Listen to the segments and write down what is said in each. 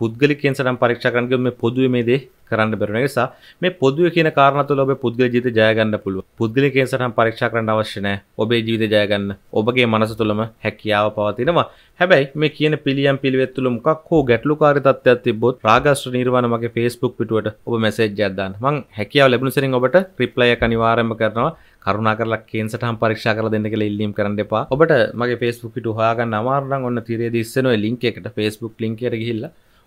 පුද්ගලි කෙන්සටම් පරීක්ෂකරන්ගේ මේ පොදුව මේ දේ කරන්න බැරන නිසා මේ පොදුව කියන කාරණතුල ඔබ පුද්ගල ජීත ජයගන්න පුළුව පුද්ගලි කෙන්සටම් පරීක්ෂා කරන්න අවශ්‍යනෑ ඔබේ ජීවිත ජයගන්න ඔබගේ මනස තුළම හැකියාව පවතිනවා හැබැයි මේ කියන පිළියම් පිළිවෙත්තුළ මොකක් හෝ ගැටලු කාරිතත්වයක් තිබොත් රාගස්ට නිර්වාණ මගේ ෆේස්බුක් පිටුවට ඔබ මැසේජ්ජයක් දාන්න මං හැකියාව ලැබුණු සරින් ඔබට රිප්ලය එක අනිවාර්යයෙන්ම කරනවා කරුණා කරලා කේන්සටම් පරීක්ෂා කරලා දෙන්න කියලා ඉල්ලීම් කරන්න එපා. ඔබට මගේ Facebook පිටු හොයාගන්න අමාරු නම් ඔන්න තිරේදී ඉස්සෙනවා link එකට Facebook link එකට ගිහිල්ලා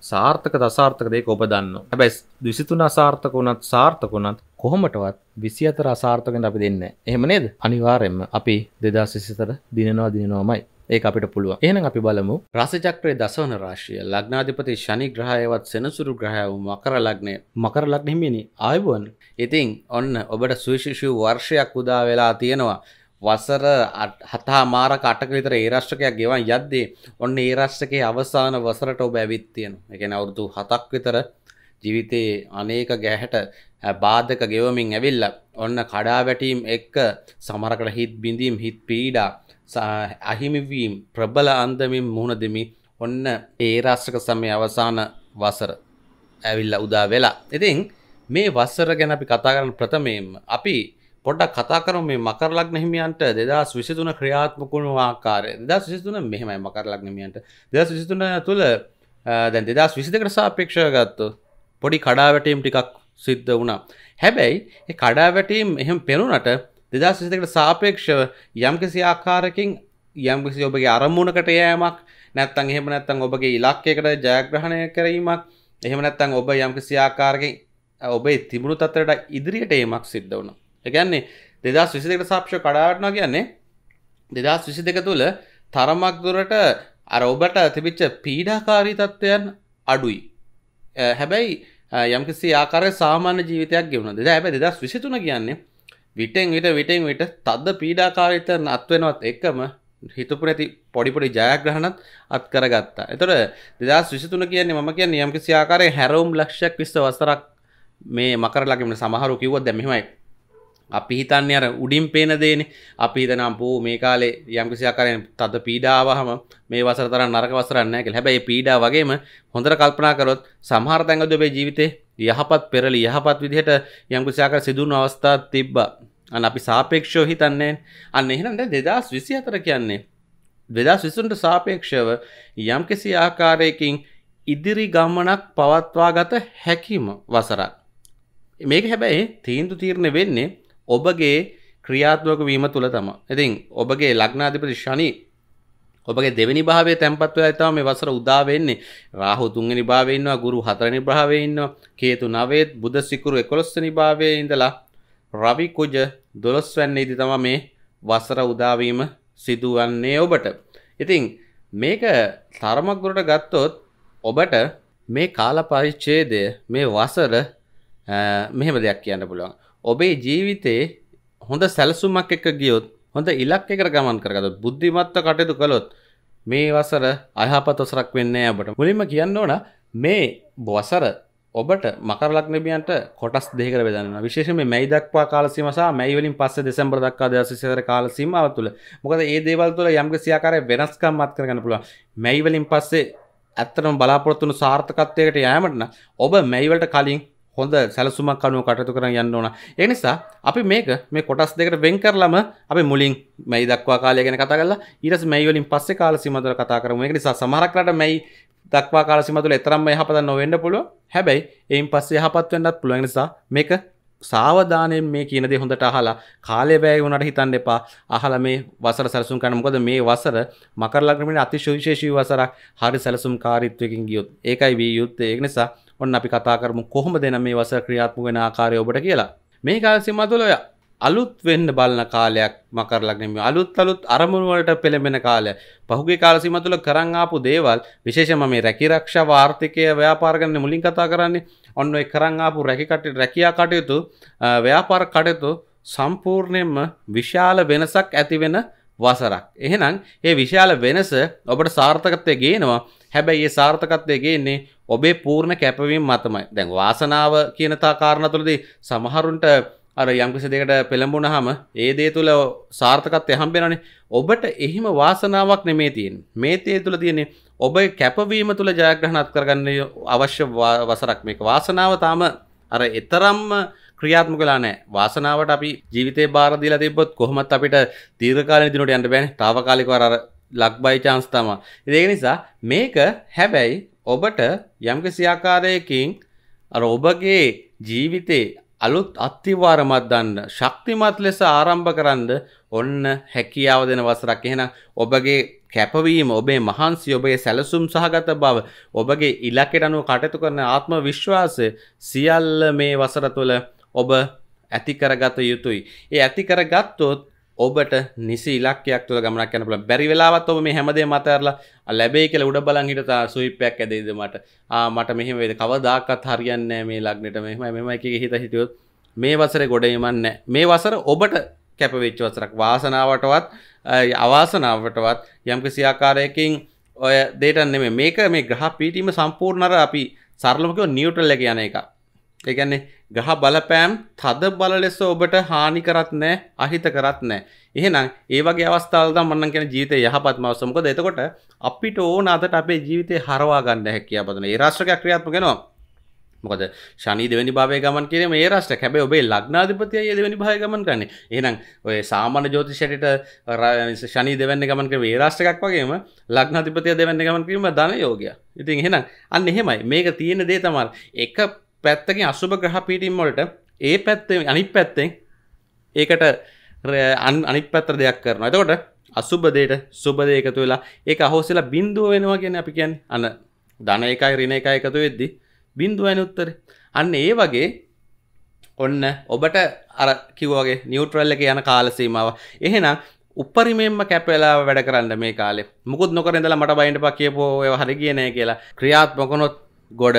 සාර්ථක දසාර්ථක දෙක ඔබ දන්න හැබැස් විසිතුන අසාර්ථක වුණත් සාර්ථක වුණත් කොහොමටවත් විසි අතර අසාර්ථකෙන් අපි දෙන්න එහෙම නේද අනිවාරෙන්ම අපි දෙදා සිසිතර දිනනවා දිනනවාමයි ඒ අපිට පුළුව එන අපි බලමු රසචක්‍රය දසවන රාශිය ලග්නාධිපති ශනි ග්‍රහයවත් සෙනසුරු ග්‍රහයව මකර ලග්නය මකර ලග්නහිමිනි ආයුවන් ඉතිං ඔන්න ඔබට සුවිශිෂූ වර්ෂයක් උදා වෙලා තියෙනවා වසර හතා මාරක අටක විතර ඒ රශ්ටකයක් ගෙවන් යද්දේ ඔන්න ඒ රශ්ටකේ අවසාන වසරට ඔබ ඇවිත්තියෙන එකන අවුරුදු හතක් විතර ජීවිතයේ අනේක ගැහැට බාධක ගෙවමින් ඇවිල්ල ඔන්න කඩා වැටීම් එක්ක සමරකට හිත් බිඳීම් හිත් පීඩා අහිමිවීම් ප්‍රබල අන්දමින් මුහුණ දෙමි ඔන්න ඒ රශ්ටක සමය අවසාන වසර ඇවිල්ල උදා වෙලා ඉතින් මේ වස්සර ගැන අපි කතා කරන ප්‍රථමයෙන්ම අපි පොඩ්ඩක් කතා කරම මේ මකර ලග්න හිමියන්ට දෙදස් විසිතුන ක්‍රියාත්මකුණු ආකාරය දෙදස් විසිතුන මෙහෙමයි මකර ලග්න හිමියන්ට දෙදස් විසිතුන තුළ දැන් දෙදස් විසිදකට සාපේක්ෂව ගත්තු පොඩි කඩාවැටීම් ටිකක් සිද්ධ වුණා හැබැයි ඒ කඩාවැටීම් එහෙම පෙනුනට දෙදස් විසිදකට සාපේක්ෂව යම්කිසි ආකාරකින් යම්කිසි ඔබගේ අරමුණකට යෑමක් නැත්තං එහෙම නැත්තං ඔබගේ ඉලක්කයකට ජයග්‍රහණය කිරීමක් එහෙම නැත්තං ඔබ යම්කිසි ආකාරකින් ඔබේ තිබුණු තත්ත්වයට ඉදිරියට ඒමක් සිද්ධ වුණා එකන්නේ දෙදස් විසි දෙකට සාක්ෂ කඩාටන කියන්නේ දෙදස් විසි දෙක තුළ තරමක් දුරට අර ඔබට තිබිච්ච පීඩාකාරී තත්ත්වයන් අඩුයි හැබැයි යම්කිසි ආකාර සාමාන්‍ය ජීවිතයක් ගෙවුණ දෙද හැබැ දෙදස් විසිතුන කියන්නේ විටෙන් විට විටෙන් විට තද්ද පීඩාකාරිත නත්වෙනවත් එක්කම හිතපු නැති පොඩිපොඩි ජයග්‍රහණත් අත් කරගත්තා එතොට දෙදස් විසිතුන කියන්නේ මම කිය නියම්කි සියාකාරය හැරවුම් ලක්ෂයක් විස්ස වසරක් මේ මකරලකිමට සමහරු කිව්වත් දැමිමයි අපි හිතන්න අර උඩින් පේන දේන අපි හිතනම් පෝ මේ කාලේ යම්කිසියක් කරෙන් තද පීඩාවහම මේ වසර තරම් නරක වසරක් නැහැ කියලා. හැබැයි පීඩා වගේම හොඳට කල්පනා කරොත් සමහර තැන්වලදී ඔබේ ජීවිතේ යහපත් පෙරළි යහපත් විදිහට යම්කිසියක් කර සිදුවන අවස්ථා තිබ්බා. අන්න අපි සාපේක්ෂව හිතන්නේ. අන්න එහෙනම් දැන් 2024 කියන්නේ 2020ට සාපේක්ෂව යම්කිසි ආකාරයකින් ඉදිරි ගමනක් පවත්වා ගත හැකිම වසරක්. මේක හැබැයි තීන්දු තීරණය වෙන්නේ ඔබගේ ක්‍රියාත්මක වීම තුළ තම ඉතින් ඔබගේ ලග්නාධිපති ශනි ඔබගේ දෙවනි භාවය තැන්පත් වෙලා තමයි මේ වසර උදා වෙන්නේ රාහු තුන්වෙනි භාවයේ ඉන්නවා ගුරු හතරවෙනි භාවයේ ඉන්නවා කේතු නවයේ බුධ සිකුරු 11 වෙනි භාවයේ ඉඳලා රවි කුජ 12 වෙනිදී තමයි මේ වසර උදා වීම සිදුවන්නේ ඔබට ඉතින් මේක තරමක් ගත්තොත් ඔබට මේ කාල පරිච්ඡේදය මේ වසර මෙහෙම දෙයක් කියන්න පුළුවන් ඔබේ ජීවිතේ හොඳ සැලසුමක් එක ගියොත් හොඳ ඉලක්ක එකට ගමන් කරගත බුද්ධිමත්ව කටයුතු කළොත් මේ වසර අයහපත් වසරක් වෙන්නේ ඔබට මුලින්ම කියන්න ඕන මේ වසර ඔබට මකර ලග්නබියන්ට කොටස් දෙකකට බෙදන්න විශේෂයෙන් මේ මැයි දක්වා කාලසීම සහ මැයි වලින් පස්සේ දෙසැම්බර් දක්වා 2024 කාලසීමාව තුළ මොකද මේ දේවල් තුළ යම්කිසි ආකාරයේ වෙනස්කම් මත කරගන්න පුළුවන් මැයි වලින් පස්සේ ඇත්තටම බලාපොරොත්තු වුණු සාර්ථකත්වයකට යෑමට නම් ඔබ මැයි වලට කලින් හොඳ සැලසුමක් අනුව කටයුතු කරන යන්න ඕන. ඒ නිසා අපි මේක මේ කොටස් දෙකට වෙන් කරලම අපි මුලින් මේ දක්වා කාලය ගැන කතා කරලා ඊට පස්සේ මේ වලින් පස්සේ කාල සීමා තුළ කතා කරමු. ඒක නිසා සමහරක් රට මේ දක්වා කාල සීමා තුළ එතරම්ම යහපත නොවෙන්න පුළුවන්. හැබැයි එයින් පස්සේ යහපත් වෙන්නත් පුළුවන්. නිසා මේක සාවධානයෙන් මේ කියන දේ හොඳට අහලා කාලය වැය වුණාට හිතන්න එපා. අහලා මේ වසර සැලසුම් කරන්න. මොකද මේ වසර මකර ලග්නමිනේ අතිශය විශේෂී වසරක්. හරි සැලසුම්කාරීත්වයකින් ගියොත්. ඒකයි විය යුත්තේ. ඒක නිසා ඔන්න අපි කතා කරමු කොහොම දෙන මේ වස ක්‍රියාත්මක වෙන ආකාරය ඔබට කියලා මේ කාල සීමා තුළ ඔය අලුත් වෙන්න බලන කාලයක් මකරලක්නෙම අලුත් අලුත් අරමුණුවලට පෙළඹෙන කාලය පහුගේ කාලසිම තුළ කරන් ආපු දේවල් විශේෂම මේ රැකිරක්ෂා වාර්ථිකය ව්‍යාපාරගන්න මුලින් කතා කරන්නේ ඔන්න ඔය කරන් ආපු රැකිකට රැකයා කටයුතු ව්‍යාපාර කටයුතු සම්පූර්ණයෙන්ම විශාල වෙනසක් ඇතිවෙන වසරක්. එහෙනම් ඒ විශාල වෙනස ඔබට සාර්ථකත්වය ගේනවා හැබැයි ඒ සාර්ථකත්වය ගේන්නේ ඔබේ පූර්ණ කැපවීම මතමයි දැන් වාසනාව කියනතා කාරණ තුළදී සමහරුන්ට අර යම්කිසි දෙකට පෙළඹුණහම ඒ දේ තුළ සාර්ථකත්වය හම්බෙනනේ ඔබට එහෙම වාසනාවක් නෙමේ තියෙන මේ තේ තුළ තියෙන්නේ ඔබ කැපවීම තුළ ජයග්‍රහණත් කරගන්න අවශ්‍ය වසරක් මේක වාසනාව තාම අර එතරම්ම ක්‍රියාත්ම කලා නෑ වාසනාවට අපි ජීවිතේ බාරදිල තිබොත් කොහොමත් අපිට තීරකාල දිනට යන්න බෑන තාවකාලිකව අර ලක්බයි චාන්ස් තමා ඒක නිසා මේක හැබැයි ඔබට යම්කිසි ආකාරයකින් අර ඔබගේ ජීවිතේ අලුත් අත්තිවාරමක් ගන්න ශක්තිමත් ලෙස ආරම්භ කරන්න ඔන්න හැකියාව දෙන වසරක්. එහෙනම් ඔබගේ කැපවීම ඔබේ මහන්සි ඔබේ සැලසුම් සහගත බව ඔබගේ ඉලක්කයට අනුව කටයුතු කරන ආත්ම විශ්වාසය සියල්ල මේ වසර තුළ ඔබ ඇති කරගත යුතුයි. ඒ ඇති කරගත්තොත් ඔබට නිසි ඉලක්කයක් තුළ ගමනක් යන පුළුවන්. බැරි වෙලාවත් ඔබ මේ හැමදේ මත අරලා ලැබෙයි කියලා උඩ බලන් හිටලා ස්විප්යක් ඇදෙයිද මට. ආ මට මෙහෙම වේද කවදාකවත් හරියන්නේ නැහැ මේ ලග්නෙට මෙහෙමයි මෙහෙමයි කියලා හිත හිටියොත් මේ වසරේ ගොඩ එමන් නැහැ. මේ වසර ඔබට කැපවෙච්ච වසරක් වාසනාවටවත් අවාසනාවටවත් යම්කිසි ආකාරයකින් ඔය දේට නෙමෙයි මේක මේ ග්‍රහ පීඨීම සම්පූර්ණර අපි සරලව කිව්වොත් නියුට්‍රල් එක යන එක. ඒගැන්නේ ගහ බලපෑම් තද බල ලෙස ඔබට හානි කරත් නෑ අහිත කරත් නෑ එහෙනම් ඒවගේ අවස්ථාවද මන්න කෙන ජීවිත යහපත් මවසමක දෙතකොට අපිට ඕන අදට අපේ ජීවිතය හරවා ගන්න හැකිය බදන ඒරශ්‍රක ක්‍රියාත්මගෙනවා මොකද ශනි දෙවැනි භාවය ගමන් කිරීම ඒ රාෂ්ට හැබැයි ඔබේ ලග්නාධිපතිය ඒ දෙවැනි භාවය ගමන් කරන්නේ. එහෙනම් ඔය සාමාන්‍ය ජ්‍යොතිෂයට ශනි දෙවැන්නේ ගමන් කරේ ඒ රාෂ්ට එකක් වගේම ලග්නාධිපතිය දෙවැන්නේ ගමන් කිරීම ධන යෝගය. ඉතින් එහෙනම් අන්න එහෙමයි. මේක තියෙන දේ තමයි එක පැත්තකින් අසුභ ග්‍රහ පිටිම් වලට ඒ පැත්තේ අනිත් පැත්තෙන් ඒකට අනිත් පැත්තර දෙයක් කරන එතකොට අසුබදයට සුබද එකතු වෙලා ඒක අහෝසලා බින්දුව වෙනවා කියන අපි කියන් අන්න ධන එකයි රිණ එක එකතු වෙද්දි බින්දුවන උත්තර අන්න ඒ වගේ ඔන්න ඔබට අර කිව්වගේ නිියවට්‍රල් එක යන කාලසීමාව එහෙනම් උපරිමෙන්ම කැපවෙලා වැඩ කරන්න මේ කාලේ මුකුත් නොකරෙදලා මට බයින්ට පක් කියපෝ ඔය හරි කියනය කියලා ක්‍රියාත් මොකොනොත් ගොඩ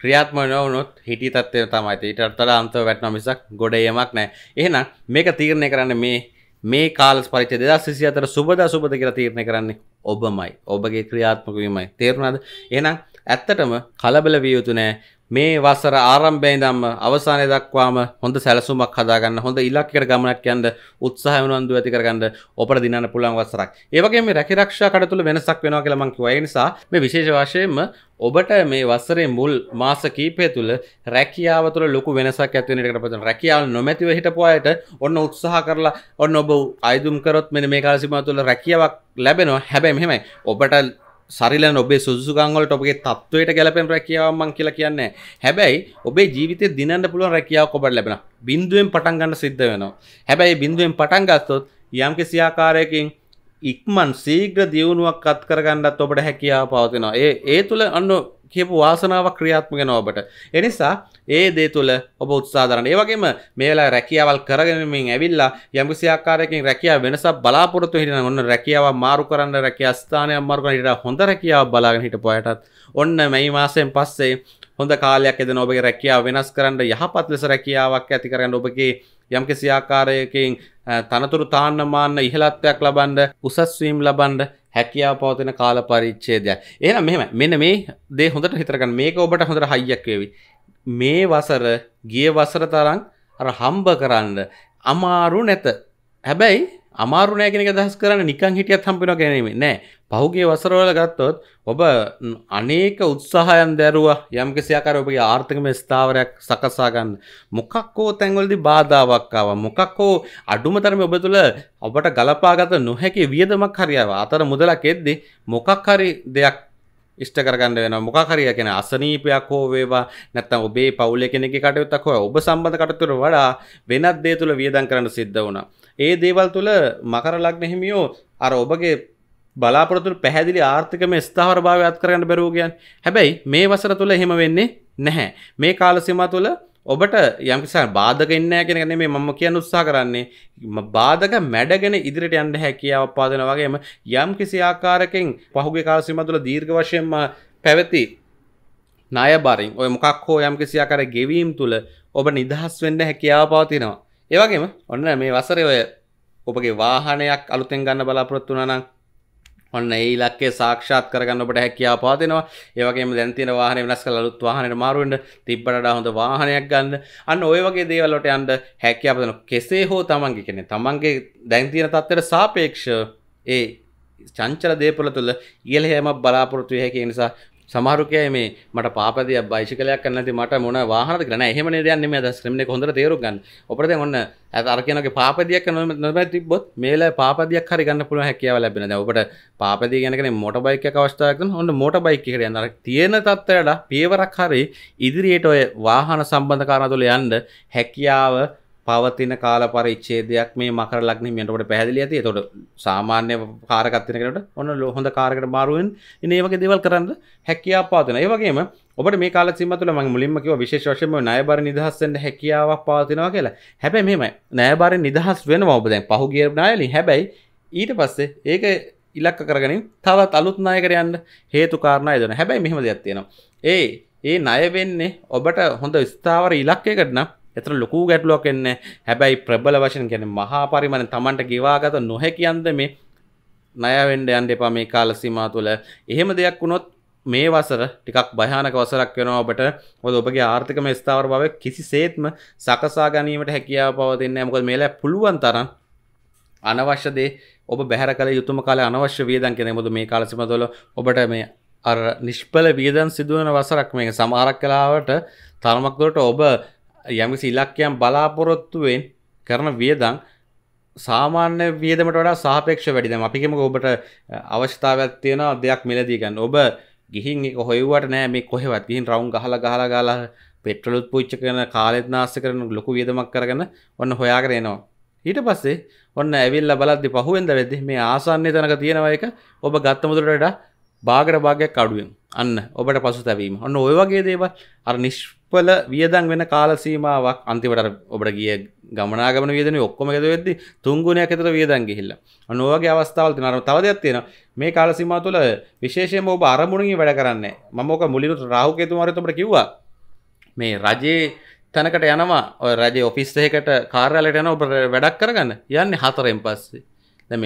ක්‍රියාත්ම නොවනොත් හිටි තත්වය තමයි ඊට අතර අන්තව වැටෙනවා මිසක් ගොඩ යෑමක් නැහැ එහෙනම් මේක තීරණය කරන්නේ මේ මේ කාලස් පරිච්ඡේදය 2024 සුබදා සුබද කියලා තීරණය කරන්නේ ඔබමයි ඔබගේ ක්‍රියාත්මක වීමයි තේරුණාද එහෙනම් ඇත්තටම කලබල විය යුතු නෑ මේ වසර ආරම්භය ඉඳන්ම අවසානය දක්වාම හොඳ සැලසුමක් හදාගන්න හොඳ ඉලක්කයකට ගමනක් යන්න උත්සාහය වෙනවන්දු ඇති කරගන්න ඔබට දිනන්න පුළුවන් වසරක්. ඒ වගේම මේ රැකිරක්ෂා කඩ තුල වෙනසක් වෙනවා කියලා මම කිව්වා. ඒ නිසා මේ විශේෂ වශයෙන්ම ඔබට මේ වසරේ මුල් මාස කීපය තුළ රැකියාව තුළ ලොකු වෙනසක් ඇති වෙන එකකට පතන රැකියාව නොමැතිව හිටපු අයට ඔන්න උත්සාහ කරලා ඔන්න ඔබ ආයුධම් කරොත් මෙන්න මේ කාල සීමාව තුළ රැකියාවක් ලැබෙනවා හැබැයි මෙහෙමයි ඔබට සරිල ඔබේ සුදුසුගංගලට ඔබගේ තත්වයට ගැලපෙන් රැකියාවමන් කියලා කියන්නේ හැබැයි ඔබේ ජීවිත දිනන්න පුළුවන් රැකියාවක් ඔබට ලැබෙන බින්දුවෙන් පටන් ගන්න සිද්ධ වෙනවා හැබැයි බින්දුවෙන් පටන් ගත්තොත් යම් කිසි ආකාරයකින් ඉක්මන් ශීඝ්‍ර දියුණුවක් අත් කරගන්නත් ඔබට හැකියාව පවතිනවා ඒ ඒ තුල අන්න කියපු වාසනාවක් ක්‍රියාත්මක වෙනවා ඔබට ඒ නිසා ඒ දේ තුළ ඔබ උත්සාධරන ඒවගේම මේලා රැකියාවල් කරගෙනමින් ඇවිල්ලා යම්කිසි ආකාරයකින් රැකියාව වෙනසක් බලාපොරොත්තු හිටින ඔන්න රැකියාව මාරු කරන්න රැකියා ස්ථානයක් මාරු කරන්න හිටලා හොඳ රැකියාවක් බලාගෙන හිටපු අයටත් ඔන්න මැයි මාසයෙන් පස්සේ හොඳ කාලයක් එදෙන ඔබගේ රැකියාව වෙනස් කරන්න යහපත් ලෙස රැකියාවක් ඇති කරගන්න ඔබගේ යම්කිසි ආකාරයකින් තනතුරු තාන්නමාන්න ඉහළත්වයක් ලබන්ඩ උසස්වීම් ලබන්ඩ හැකියාව පවතින කාල පරිච්ඡේදය. එහෙනම් මෙහෙම මෙන්න මේ දේ හොඳට හිතරගන්න මේක ඔබට හොඳට හයියක් වේවි. මේ වසර ගිය වසර තරන් අර හම්බ කරන්න අමාරු නැත හැබැයි අමාරු නෑගෙන දහස් කරන්න නිකං හිටියත් හම්පිෙන ගැනීම නෑ පහුගේ වසරවල ගත්තොත් ඔබ අනේක උත්සාහයන් දැරුවා යම්කිසියාකර ඔබගේ ආර්ථකම ස්ථාවරයක් සකසාගන්න මොකක්කෝ තැන්වලදි බාධාවක්කාව මොකක්කෝ අඩුමතරම ඔබ තුළ ඔබට ගලපාගත නොහැකි වියදමක් හරියාව අතර මුදලක් එෙද්දි මොකක් හරි දෙයක් ඉෂ්ට කරගන්න වෙන මොකාකරිය කෙන අසනීපයක් හෝ වේවා නැත්තම් ඔබේ පවුල කෙනෙක් කටයුත්තක් හෝ ඔබ සම්බඳ කටතුර වඩා වෙනත් දේ තුළ වියදම් කරන්න සිද්ධ වුණා. ඒ දේවල් තුළ මකර ලග්න හිමියෝ අර ඔබගේ බලාපොරොතුළ පැහැදිලි ආර්ථිකම ස්ථාවර භාවයත් කරන්න බැරූගයන් හැබැයි මේ වසර තුළ හෙම වෙන්නේ නැහැ. මේ කාලසිම තුළ ඔබට යම්කිසා බාධක ඉන්න කෙනගන මේ මම කියන්න උත්සා කරන්නේ බාධක මැඩගෙන ඉදිරිට යන්න හැකියාව පාදන වගේම යම් කිසි ආකාරකින් පහුගේ කාලසිම තුළ දීර්ඝ වශයෙන්ම පැවති නායබරින් ඔය මොකක් හෝ යම් කිසි ආකාර ගෙවීම් තුළ ඔබ නිදහස් වෙන්න හැකියාව පවතිනවා ඒවගේම ඔන්න මේ වසරය ඔය ඔබගේ වාහනයක් අලුතෙන් ගන්න බලාපොරොත්තු වනා නම් ඔන්න ඒ ඉලක්කය සාක්ෂාත් කරගන්න ඔබට හැකියාව පවතිනවා. ඒ වගේම දැන් තියෙන වාහනේ වෙනස් කරලා අලුත් වාහනයකට මාරු වෙන්න තිබ්බට වඩා හොඳ වාහනයක් ගන්න. අන්න ওই වගේ දේවල් වලට යන්න හැකියාව දෙනවා. කෙසේ හෝ තමන්ගේ කියන්නේ තමන්ගේ දැන් තියෙන තත්ත්වයට සාපේක්ෂව ඒ චංචල දේපල තුළ ඉහළ යෑමක් බලාපොරොත්තු වෙ හැකි නිසා සමහරුකය මේ මට පාපද බයිසිකලයක් නැති මට මොන වාහන කරන එහම දයන්න මේ දස්්‍රමන හොඳ තේරුගන්න ඔපට ඔන්න ඇතර්කනක පාපදියක් නොම නොමැති බොත් මේල පාපදයක් හරි ගන්න පුළුව හැකියාව ලැබෙන ඔබට පාපදී ගැනකන මොට බයික අවස්ථාවක් ඔන්න මොට බයික කර යන්න තියෙන තත්වයට පියවරක් හරි ඉදිරියට ඔය වාහන සම්බන්ධ කාරණ තුළ යන්ඩ හැකියාව පවතින කාල පරිච්ඡේදයක් මේ මකර ලග්නේ මෙන්න ඔබට පැහැදිලි ඇති. එතකොට සාමාන්‍ය කාරකත් වෙන කෙනෙකුට ඔන්න හොඳ කාරකට මාරුවෙන් ඉතින් මේ වගේ දේවල් කරන්න හැකියාව පවතින. ඒ වගේම ඔබට මේ කාල සීමා තුළ මම මුලින්ම කිව්වා විශේෂ වශයෙන්ම ණයබර නිදහස් වෙන්න හැකියාවක් පවතිනවා කියලා. හැබැයි මෙහෙමයි. ණයබරෙන් නිදහස් වෙනවා ඔබ දැන් පහුගිය ණයලින්. හැබැයි ඊට පස්සේ ඒක ඉලක්ක කරගෙන තවත් අලුත් ණයකට යන්න හේතු කාරණා එදෙනවා. හැබැයි මෙහෙම දෙයක් තියෙනවා. ඒ ඒ ණය වෙන්නේ ඔබට හොඳ ස්ථාවර ඉලක්කයකට නම් එතර ලොකු ගැටලුවක් එන්නේ හැබැයි ප්‍රබල වශයෙන් කියන්නේ මහා පරිමාණය Tamanට ගෙවාගත නොහැකි අන්දමේ ණය වෙන්න යන්න එපා මේ කාල සීමා තුළ. එහෙම දෙයක් වුණොත් මේ වසර ටිකක් භයානක වසරක් වෙනවා ඔබට. මොකද ඔබගේ ආර්ථිකමය ස්ථාවර භාවය කිසිසේත්ම සකසා ගැනීමට හැකියාව පවතින්නේ නැහැ. මොකද මේලා පුළුවන් තරම් අනවශ්‍ය දේ ඔබ බැහැර කළ යුතුම කාලේ අනවශ්‍ය වියදම් කියන මොකද මේ කාල සීමා තුළ ඔබට මේ අර නිෂ්පල වියදම් සිදුවන වසරක් මේක සමහරක් කාලාවට තරමක් දුරට ඔබ යම සිලක්කයම් බලාපොරොත්තුවෙන් කරන වියදං සාමාන්‍ය වියදමට වඩා සාපේක්ෂ වැඩිදම අපිකෙම ඔබට අවශ්‍යතාවයක් තියෙන දෙයක් මිලදී ගන්න ඔබ ගිහින් හොයවට නෑ මේ කොහෙවත් ගිහින් රවුන් ගහල ගහල ගාලා පෙට්‍රලුත් පුච්ච කරන කාලෙත් නාස්ස කරන ලොකු වියදමක් කරගෙන ඔන්න හොයාගෙනනවා ඊට පස්සේ ඔන්න ඇවිල්ල බලද්දි පහුවෙන්ද වෙද්දි මේ ආසන්නය තැනක තියෙනවා එක ඔබ ගත්තමුදුරට බාගර භාගයක් අඩුවෙන් අන්න ඔබට පසු තැවීම ඔන්න ඔය වගේ දේවල් අර නිෂ් පල වියදන් වෙන කාලසීමාවක් අන්තිවට ඔබට ගිය ගමනාගම වියදන ඔක්කොම ද වෙද තුංගුණයක් ඇතර වියදන් ගිහිල්ල අනුවගේ අවස්ථාවල් නර තවදයක් තියෙන මේ කාලසිමා තුළ විශේෂය ඔබ අරමුණින් වැඩ කරන්න මමෝක මුලිනුත් රාහුකේතුමාරතට කිව්වා මේ රජයේ තැනකට යනවා ඔය රජ ඔෆිස්සයකට කාරයාලට යන ඔබ වැඩක් කරගන්න යන්න හතරෙන් පස්සේ දැම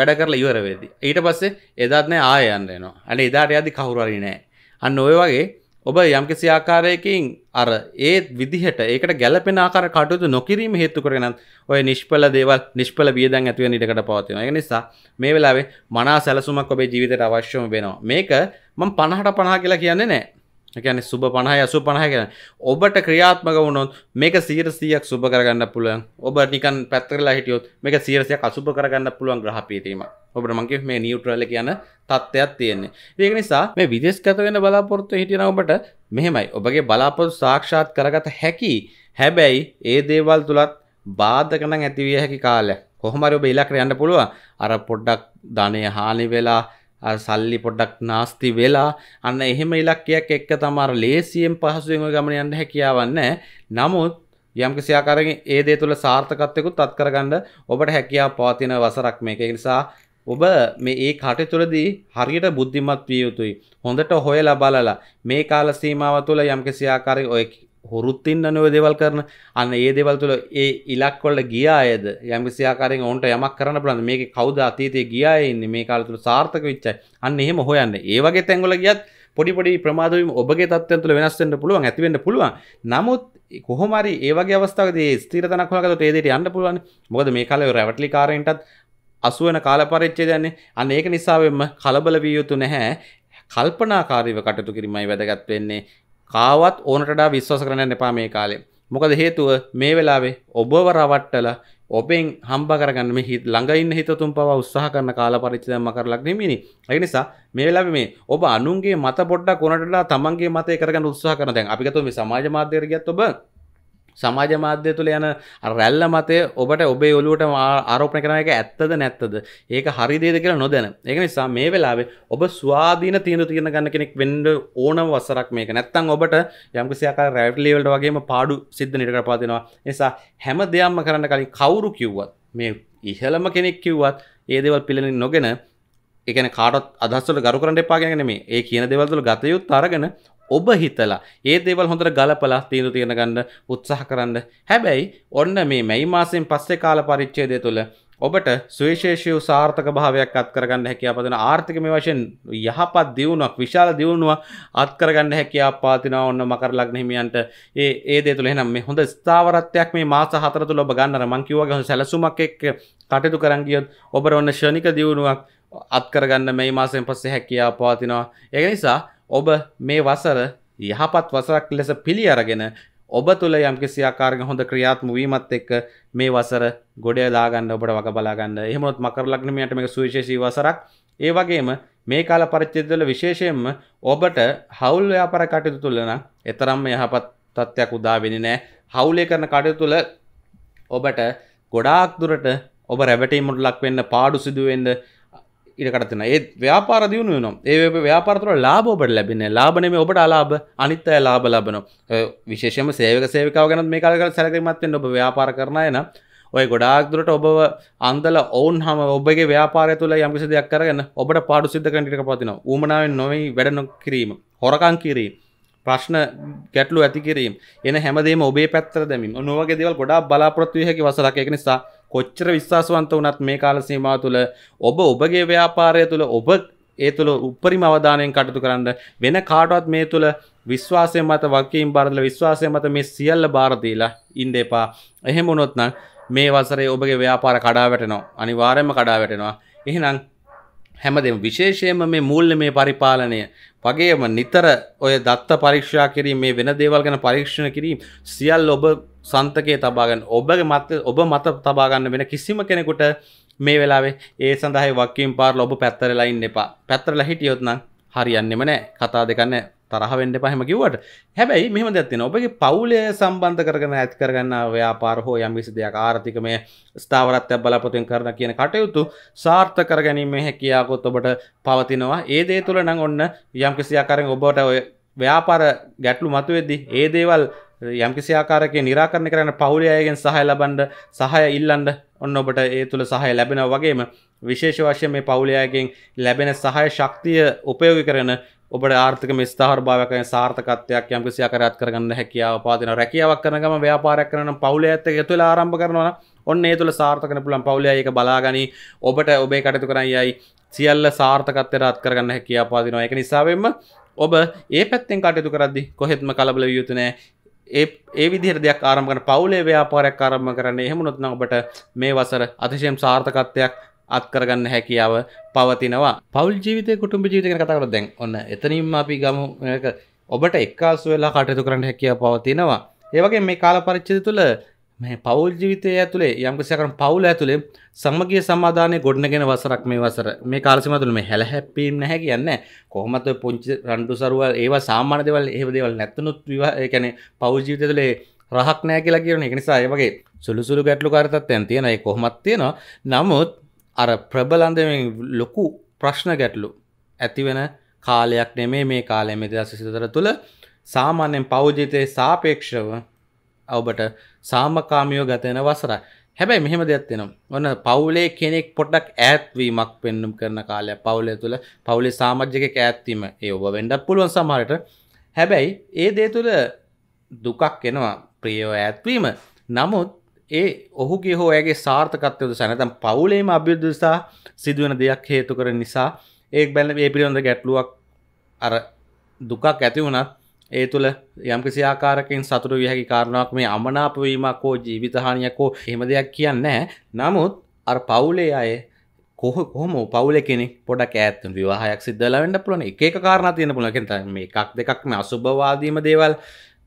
වැඩ කරලා ඉවරවේදි ඊට පස්සේ එදත්නෑ ආයයන්න නවා අන එදාට යදි කවුරරි නෑ අන්න ඔය වගේ ඔබ යම්කිසි ආකාරයකින් අර ඒ විදිහට ඒකට ගැලපෙන ආකාර කටයුතු නොකිරීම හේතු කරගෙන ඔය නිෂ්ඵල දේවල් නිෂ්ඵල වියදම් ඇති වෙන ඉඩකට පවතිනවා. ඒක නිසා මේ වෙලාවේ මනා සැලසුමක් ඔබේ ජීවිතයට අවශ්‍යම වෙනවා. මේක මම 50ට 50 කියලා කියන්නේ නැහැ. එකන සුබ පණහ යසු පණහ කරන ඔබට ක්‍රියාත්මක වුණොත් මේක සීර සියක් සුබ කරගන්න පුළුවන් ඔබ නිකන් පැත්තරලා හිටියොත් මේක සීරසියක් අසුප කරගන්න පුළුවන් ග්‍රහපීතීම ඔබට මගේ මේ නිියුට්‍රල කියන තත්ත්වයක් තියෙන්නේ ඒක නිසා මේ විදේශගත වෙන බලාපොරොත්තු හිටියන ඔබට මෙහෙමයි ඔබගේ බලාපොරොත්තු සාක්ෂාත් කරගත හැකි හැබැයි ඒ දේවල් තුලත් බාධකනම් ඇතිවිය හැකි කාලයක් කොහොමරි ඔබ ඉලක්කයට යන්න පුළුවන් අර පොඩ්ඩක් ධනය හානි වෙලා සල්ලි පොඩ්ඩක් නාස්ති වෙලා අන්න එහෙම ඉලක්කයක් එක්ක තමාර ලේසියෙන් පහසුවෙන් ගමන යන්න හැකියාවන්න නමුත් යම්කිසි ආකාරයෙන් ඒ දේ තුළ සාර්ථකත්වයකුත් අත්කරගන්න ඔබට හැකියාව පවතින වසරක් මේක නිසා ඔබ මේ ඒ කටතුළදී හරියට බුද්ධිමත් විය යුතුයි. හොඳට හොයලා බලලා මේ කාල සීමාව තුළ යම්කිසි ආකාරයෙන් ඔය හුරුත්තින්න නොව දෙවල් කරන අන්න ඒ දෙවල් තුළ ඒ ඉලක්වලට ගියා ඇද යම්සියාකාරෙන් ඔන්ට යමක් කරන්න පුලන් මේක කවද අතීතය ගියායන්න මේ කාලතුළ සාර්ථක විච්චයි අන්න එහෙම හොයන්න ඒවගේ තැන්ගොල ගියත් පොඩිපොඩි ප්‍රමාදවීම ඔබගේ තත්ත්වයන් තුළ වෙනස්වෙන්න පුළුවන් ඇතිවෙන්න පුළුවන් නමුත් කොහොමරි ඒ වගේ අවස්ථාවකදී ස්ථිරතනක් හොයාගත්තොත් ඒ දෙයට යන්න පුළුවන් මොකද මේ කාලේ රැවටලි කාරෙන්ටත් අසුවන කාල පරිච්ඡේදය යන්නේ අන්න ඒක නිසාවෙන්ම කලබල විය යුතු නැහැ කල්පනාකාරීව කටයුතු කිරීමයි වැදගත් වෙන්නේ කාවත් ඕනටඩා විශ්වාස කරන්න එපා මේ කාලේ මොකද හේතුව මේ වෙලාවේ ඔබව රවට්ටලා ඔබෙන් හම්බ කරගන්න මේ හිත ළඟ ඉන්න හිතතුන් පවා උත්සාහ කරන කාල පරිච්ඡේදයක් මකරලක් නෙමෙයි. ඒ නිසා මේ වෙලාවේ මේ ඔබ අනුන්ගේ මත පොඩ්ඩක් උනටලා තමන්ගේ මතේ කරගන්න උත්සාහ කරන දැන් අපි ගත්තොත් මේ සමාජ මාධ්‍යයට ගියත් ඔබ සමාජ මාධ්‍ය තුළ යන රැල්ල මතය ඔබට ඔබේ ඔලුවට ආරෝපණ කරන එක ඇත්තද නැත්තද ඒක හරිදේද කියලා නොදැන ඒක නිසා මේ වෙලාවේ ඔබ ස්වාධීන තීන්දුව తీරන ගන්න කෙනෙක් වෙන්න ඕන වසරක් මේක නැත්තම් ඔබට යම්කිසි ආකාර රැවටි ලෙවල්ට වගේම පාඩු සිද්ධ නිර කරපා දෙනවා නිසා හැම දෙයක්ම කරන්න කලින් කවුරු කිව්වත් මේ ඉහළම කෙනෙක් කිව්වත් ඒ දේවල් පිළිගන්නේ නොගෙන එකන කාටත් අදස්සල ගරු කරට පාගෙනනේ ඒ කියන දෙවල්තුල ගතයුත් අරගෙන ඔබ හිතලා ඒ දේවල් හොඳට ගලපලා තීන්දුව තියෙන ගන්න උත්සාහ කරන්න. හැබැයි ඔන්න මේ මැයි මාසයෙන් පස්සේ කාල පරිච්ඡේදය තුළ ඔබට සුවිශේෂය සාර්ථක භාවයක් අත්කරගන්න හැකියාව පදන ආර්ථිකම වශයෙන් යහපත් දියුණුවක් විශාල දියුණුවක් අත්කරගන්න හැකියාව පාතිනවා ඔන්න මකර ලග්න හිමියන්ට ඒ ඒ දේ තුළ එහෙනම් මේ හොඳ ස්ථාවරත්වයක් මේ මාස හතර තුළ ඔබ ගන්න අර මං කිව්වා ගහ සැලසුමක් එක්ක කටයුතු කරන් ගියොත් ඔබට ඔන්න ශනික දියුණුවක් අත්කරගන්න මේ මාසයෙන් පස්සේ හැකියාව පවතිනවා ඒක නිසා ඔබ මේ වසර යහපත් වසරක් ලෙස පිළි අරගෙන ඔබ තුළ යම්කිසි ආකාරයක හොඳ ක්‍රියාත්මක වීමත් එක්ක මේ වසර ගොඩයලා ගන්න ඔබට වග බලා ගන්න. එහෙමනොත් මකර ලග්නයට මේක සුවිශේෂී වසරක්. ඒ වගේම මේ කාල පරිච්ඡේදය තුළ විශේෂයෙන්ම ඔබට හවුල් ව්‍යාපාර කටයුතු තුළ නම් එතරම්ම යහපත් තත්ත්වයක් උදා වෙන්නේ නැහැ. හවුලේ කරන කටයුතු තුළ ඔබට ගොඩාක් දුරට ඔබ රැවටීමට ලක් වෙන්න පාඩු සිදු වෙන්න ඉරකටන ඒ ව්‍යාපාර දියුණු වෙනම් ඒ ව්‍යාපාරතුර ලාබෝබට ලැබෙන ලාබනේ ඔබට අලාබ අනිත් අය ලාබ ලබන විශේෂම සේවක සේවිකාව ගැන මේ කාලක සැලකීමත්වෙන් ඔබ ව්‍යාපාර කරන එන ඔය ගොඩාක් දුරට ඔබව අන්දල ඔවුන් හම ඔබගේ ව්‍යාපාරය තුළ යම්කිසි දෙයක් කරගෙන ඔබට පාඩු සිද්ධ කටිට පතින ූමනාවෙන් නොවයි වැඩන කිරීම හොරකං කිරීම ප්‍රශ්න ගැටලු ඇති කිරීම එන හැමදේ ඔබේ පැත්තර දැමීම නොවගේ දෙවල් ගොඩා බලාපොත්තු හැකි වසරක් එක නිසා කොච්චර විශ්වාසවන්ත වනත් මේ කාල සීමා තුළ ඔබ ඔබගේ ව්‍යාපාරය තුළ ඔබ ඒ තුළ උපරිම අවධානයෙන් කටතු කරන්න වෙන කාටවත් මේ තුළ විශ්වාසය මත වකීම් බරල විශ්වාසය මත මේ සියල්ල භාරදීලා ඉන්ඩ එපා එහෙම උනොත්නම් මේ වසරේ ඔබගේ ව්‍යාපාර කඩා වැටනවා අනිවාර්යම කඩා වැටෙනවා එහෙනම් හැමදෙම විශේෂයෙන්ම මේ මූල්‍ය මේ පරිපාලනය වගේම නිතර ඔය දත්ත පරීක්ෂා කිරීම මේ වෙන දේවල් ගැන පරීක්ෂණ කිරීම සියල් ඔබ සන්තකය තබාගන්න ඔබගේ මත ඔබ මත තබාගන්න වෙන කිසිම කෙනෙකුට මේ වෙලාවේ ඒ සඳහා වක්කීම් පාර්ල ඔබ පැත්තරලා ඉන්න එපා පැත්තරලා හිටියොත් නම් හරියන්නෙම නෑ කතා දෙකන්නේ තරහවෙන්න පහම කිවට හැබැයි මෙම දැත්තින ඔබගේ පවුලය සම්බන්ධ කරගන ඇත් කරගන්න ව්‍යාපාර හෝ යම්විස දෙයක් ආර්ථිකමය ස්ථාවරත්ය බලපොතින් කරන කියන කටයුතු සාර්ථ කරගැනීම හැකියාකොත් ඔබට පවතිනවා ඒ දේ තුළ නං ඔන්න යම්කිසියාකරෙන් ඔබට ඔය ව්‍යාපාර ගැටලු මතුවෙද්දි ඒ දේවල් යම්කිසි ආකාරක නිරාකරණ කරන පවුලයායගෙන් සහය ලබන්ඩ සහය ඉල්ලන්ඩ ඔන්න ඔබට ඒ තුළ සහය ලැබෙන වගේම විශේෂ වශයෙන් මේ පවුලයාගෙන් ලැබෙන සහය ශක්තිය උපයෝගි කරන ඔබට ආර්ථික ස්ථාර භාවක සාර්ථකත්වයක් යම්කිසි ආකාරයක් කරගන්න හැකියාව පවතින රැකියාවක් කරන ගමන් ව්‍යාපාරයක් කරන පවුලේ ඇත්ත ඒතුල ආරම්භ කරනවා නම් ඔන්න ඒ තුල සාර්ථක වෙන්න පුළුවන් පවුලේ අය ඒක බලාගනි ඔබට ඔබේ කටයුතු කරන් යයි සියල්ල සාර්ථකත්වයට අත් කරගන්න හැකියාව පවතිනවා ඒක නිසා වෙන්න ඔබ ඒ පැත්තෙන් කටයුතු කරද්දී කොහෙත්ම කලබල විය යුතු නැහැ ඒ ඒ විදිහට දෙයක් ආරම්භ කරන පවුලේ ව්‍යාපාරයක් ආරම්භ කරන්න එහෙම නැත්නම් ඔබට මේ වසර අතිශයින් සාර්ථකත්වයක් අත්කරගන්න හැකියාව පවතිනවා පවල් ජීවිත කුටුම් ජීවිතක කතකට දැන් ඔන්න එතනින් අපි ගම ඔබට එක්කාසු වෙලා කටයුතු කරන්න හැකියාව පවතිනවා ඒවගේ මේ කාල පරිච්චිත තුළ මේ පවුල් ජීවිතය ඇතුළේ යම්කිසිකරන පවුල ඇතුළේ සමගිය සමාධානය ගොඩනගෙන වසරක් මේ වසර මේ කාලසිම තුළ මේ හැල හැප්පීම් නැහැ කියන්න කොහොමත් පුංචි රණ්ඩු සරුව ඒවා සාමාන්‍ය දේවල් ඒව දේවල් නැත්තනුත් කැන පවුල් ජීවිත තුළේ රහක් නෑ කියලා කියන එක නිසා ඒ වගේ සුළුසුළු ගැටලු කාරතත්වයන් තියෙනයි කොහොමත් තියෙනවා නමුත් අර ප්‍රබලන්දමෙන් ලොකු ප්‍රශ්න ගැටලු ඇතිවෙන කාලයක් නෙමේ මේ කාලය මෙදස සිතර තුළ සාමාන්‍යෙන් පෞජිතය සාපේක්ෂව ඔබට සාමකාමියෝ ගතයන වසර හැබැයි මෙහෙම දෙයක්ත්තිනම් ඔන්න පවුලේ කෙනෙක් පොට්ටක් ඇත්වීමක් පෙන්නුම් කරන කාලය පවුලය තුළ පවුලේ සාමජ්‍යක ඇත්වීම ඒ ඔබ වෙන්ඩක් පුළුවන් සමහට හැබැයි ඒ දේ තුළ දුකක් එෙනවා ප්‍රියෝ ඇත්වීම නමුත් ඒ ඔහුගේ හෝ ඇගේ සාර්ථකත්වයද සැනතම් පවුලේම අභ්‍යුදසා සිදුවන දෙයක් හේතු කර නිසා ඒ බැල ඒ පිළිබඳ ගැටලුවක් අර දුකක් ඇති වුණත් ඒ තුළ යම්කිසි ආකාරකින් සතුරු වියහැකි කාරණාවක් මේ අමනාපවීමක් හෝ ජීවිතහානියක් හෝ එහෙම දෙයක් කියන්න නමුත් අර පවුලේ අය කොහ කොහොම පවුල කෙනෙ පොඩක් ඇත්තු විවාහයක් සිද්ධලවෙන්න පුලන එක කාරණ තියෙන පුලකින් මේ එකක් දෙකක් මේ අසුභවාදීම දේවල්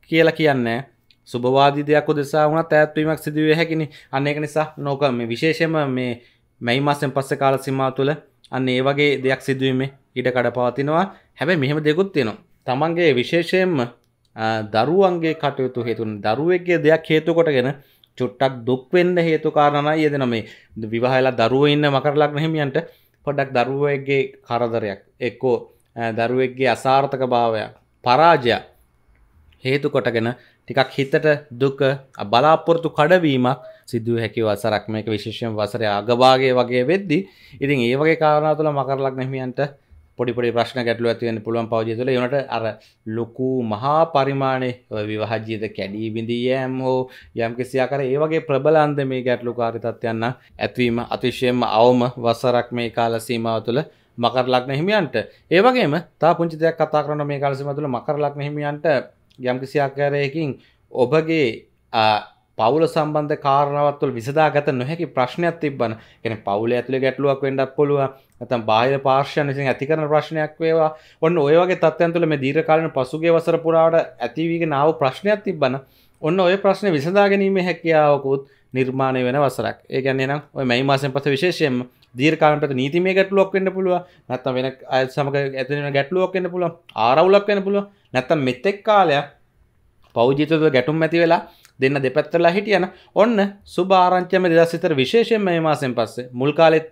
කියලා කියන්නේ සුභවාදී දෙයක් දෙසා වුණ තැත්වීමක් සිදුවිය හැකිනි අන්න එක නිසා නෝක මේ විශේෂම මේ මැයි මස්සෙන් පස්ස කාල සිම්මා තුළ අන්න ඒ වගේ දෙයක් සිදුවීමේ ඉඩ කඩ පවතිනවා හැබැයි මෙහෙම දෙකුත් තියෙනවා තමන්ගේ විශේෂයෙන්ම දරුවන්ගේ කටයුතු හේතුන් දරුවෙක්ගේ දෙයක් හේතු කොටගෙන චුට්ටක් දුක්වෙන්න හේතු කාරණා යෙදෙන මේ විවාහලා දරුව ඉන්න මකරලක් නහිමියන්ට පොඩක් දරුවගේ කරදරයක් එක්කෝ දරුවෙක්ගේ අසාර්ථක භාවයක් පරාජයක් හේතු කොටගෙන ටිකක් හිතට දුක බලාපොරතු කඩවීමක් සිදුව හැකි වසරක් මේක විශේෂයෙන් වසරය අගභාගේ වගේ වෙද්දි ඉතින් ඒ වගේ කාරණා තුළ මකරලක් නැහිමියන්ට පොඩිපොඩි ප්‍රශ්න ගැටලු ඇතිවෙන්න පුළුවන් පවජය තුළ යනට අර ලොකු මහා පරිමාණය විවාහජීත කැඩී බිඳී යෑම් හෝ යම් කිසියාකර ඒ වගේ ප්‍රබලන්ද මේ ගැටලු කාරිතත්යන්න ඇත්වීම අතිශයෙන්ම අවම වසරක් මේ කාල සීමාව තුළ මකරලක්න හිමියන්ට ඒවගේම තා පුංචිතයක් කතා කරන මේ කාලසිම තුළ මකරලක්න හිමියන්ට යම්කිසි ආකාරයකින් ඔබගේ පවුල සම්බන්ධ කාරණවත්වල විසදා ගත නොහැකි ප්‍රශ්නයක් තිබන එන පවුල ඇතුළ ගැටලුවක් වෙන්ඩක් පුළුව ඇතම් බාහිර පාර්ශයන් විසින් ඇතිකරන ප්‍රශ්නයක් වේවා ඔන්න ඔයවගේ තත්වන්තුල මේ දීර්කාලන පසුගේ වසර පුරාට ඇතිවීග නාව ප්‍රශ්නයක් තිබන ඔන්න ඔය ප්‍රශ්න විසදා ගැනීම හැකියාවකුත් නිර්මාණය වෙන වසරක් ඒගැන්න නම් ඔය මැයි මාසෙන් පස විශේෂයෙන්ම දීර්කාලට නීතිමේ ගැටලුවක් වෙන්න පුළුව නැත්තම් වෙන අය සමඟ ඇතිෙන ගැටලුවක් වෙන්න පුළුව ආරවුලක් වෙන පුළුව නැත්තම් මෙතෙක් කාලයක් පෞජිතද ගැටුම් ඇති වෙලා දෙන්න දෙපැත්තලා හිටියන ඔන්න සුභාරංචම දෙදස්සිතර විශේෂයෙන් මේ මාසෙන් පස්සේ මුල් කාලෙත්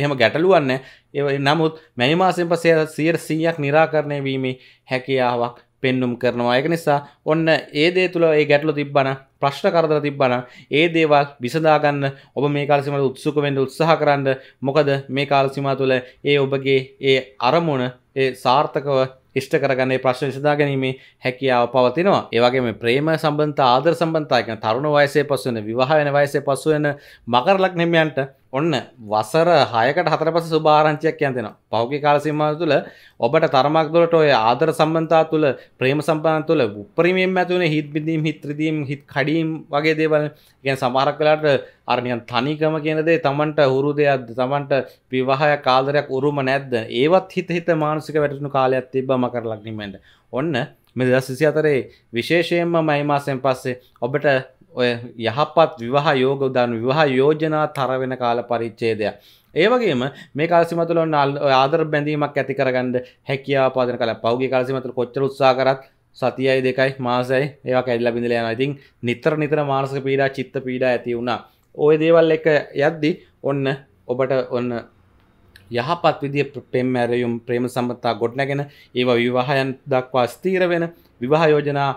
එහෙම ගැටලුවන්න ඒ නමුත් මැනි මාසෙන් පසේ සියර සීයක් නිරාකරණය වීම හැකියාවක් පෙන්නුම් කරනවා එක නිසා ඔන්න ඒ දේ තුළ ඒ ගැටලු තිබ්බන ප්‍රශ්න කරදර තිබ්බන ඒ දේවල් විසඳාගන්න ඔබ මේ කාලසිමට උත්සුක වෙන්න උත්සාහ කරන්න මොකද මේ කාලසිමා තුළ ඒ ඔබගේ ඒ අරමුණ ඒ සාර්ථකව ඉෂ්ට කරගන්නේ ප්‍රශ්න විසඳා ගැනීමේ හැකියාව පවතිනවා. ඒ වගේම ප්‍රේම සම්බන්ධ ආදර සම්බන්ධතාවය කියන තරුණ වයසේ පසු වෙන විවාහ වෙන වයසේ පසු වෙන මකර ලග්නමයන්ට ඔන්න වසර හයකට හතර පස සුභාරංචියක් යන්තෙනවා පහුගේ කාලසිම තුළ ඔබට තරමක් දුලට ඔය ආදර සම්බන්තා තුළ ප්‍රේම සම්පන් තුළ උපරිමෙන් ඇතුවන හිත් බිඳීම් හිත්‍රදීම් හිත් කඩීම් වගේ දේවල් ගැන සමහරක් කලාට අරණයන් තනිකම කියනදේ තමන්ට හුරු දෙයක්ද තමන්ට පිවහය කාදරයක් උරුම නැද්ද ඒවත් හිත හිත මානසික වැටනු කාලයක් තිබ මකර ලක්නිමෙන්ට ඔන්න මෙ දස් සිසි අතරේ විශේෂයෙන්ම මයි මාසයෙන් පස්සේ ඔබට ඔය යහපත් විවාහ යෝග උදාන විවාහ යෝජනා තර වෙන කාල පරිච්ඡේදය. ඒ වගේම මේ කාලසිමතුල ආදර බැඳීමක් ඇති කරගන්න හැකියාව පාදන කල පෞගේ කාලසිමතුල කොච්චර උත්සාහ කරත් සතියයි දෙකයි මාසයි ඒවා කැඩිලා බිඳලා යනවා. ඉතින් නිතර නිතර මානසික පීඩා චිත්ත පීඩා ඇති වුණා. ওই දේවල් එක යද්දි ඔන්න ඔබට ඔන්න යහපත් විදිිය පෙම් ඇරයුම් ප්‍රේම සම්බතා ගොඩ්නගෙන ඒවා විවාහයන් දක්වා ස්තීර වෙන විවාහයෝජනා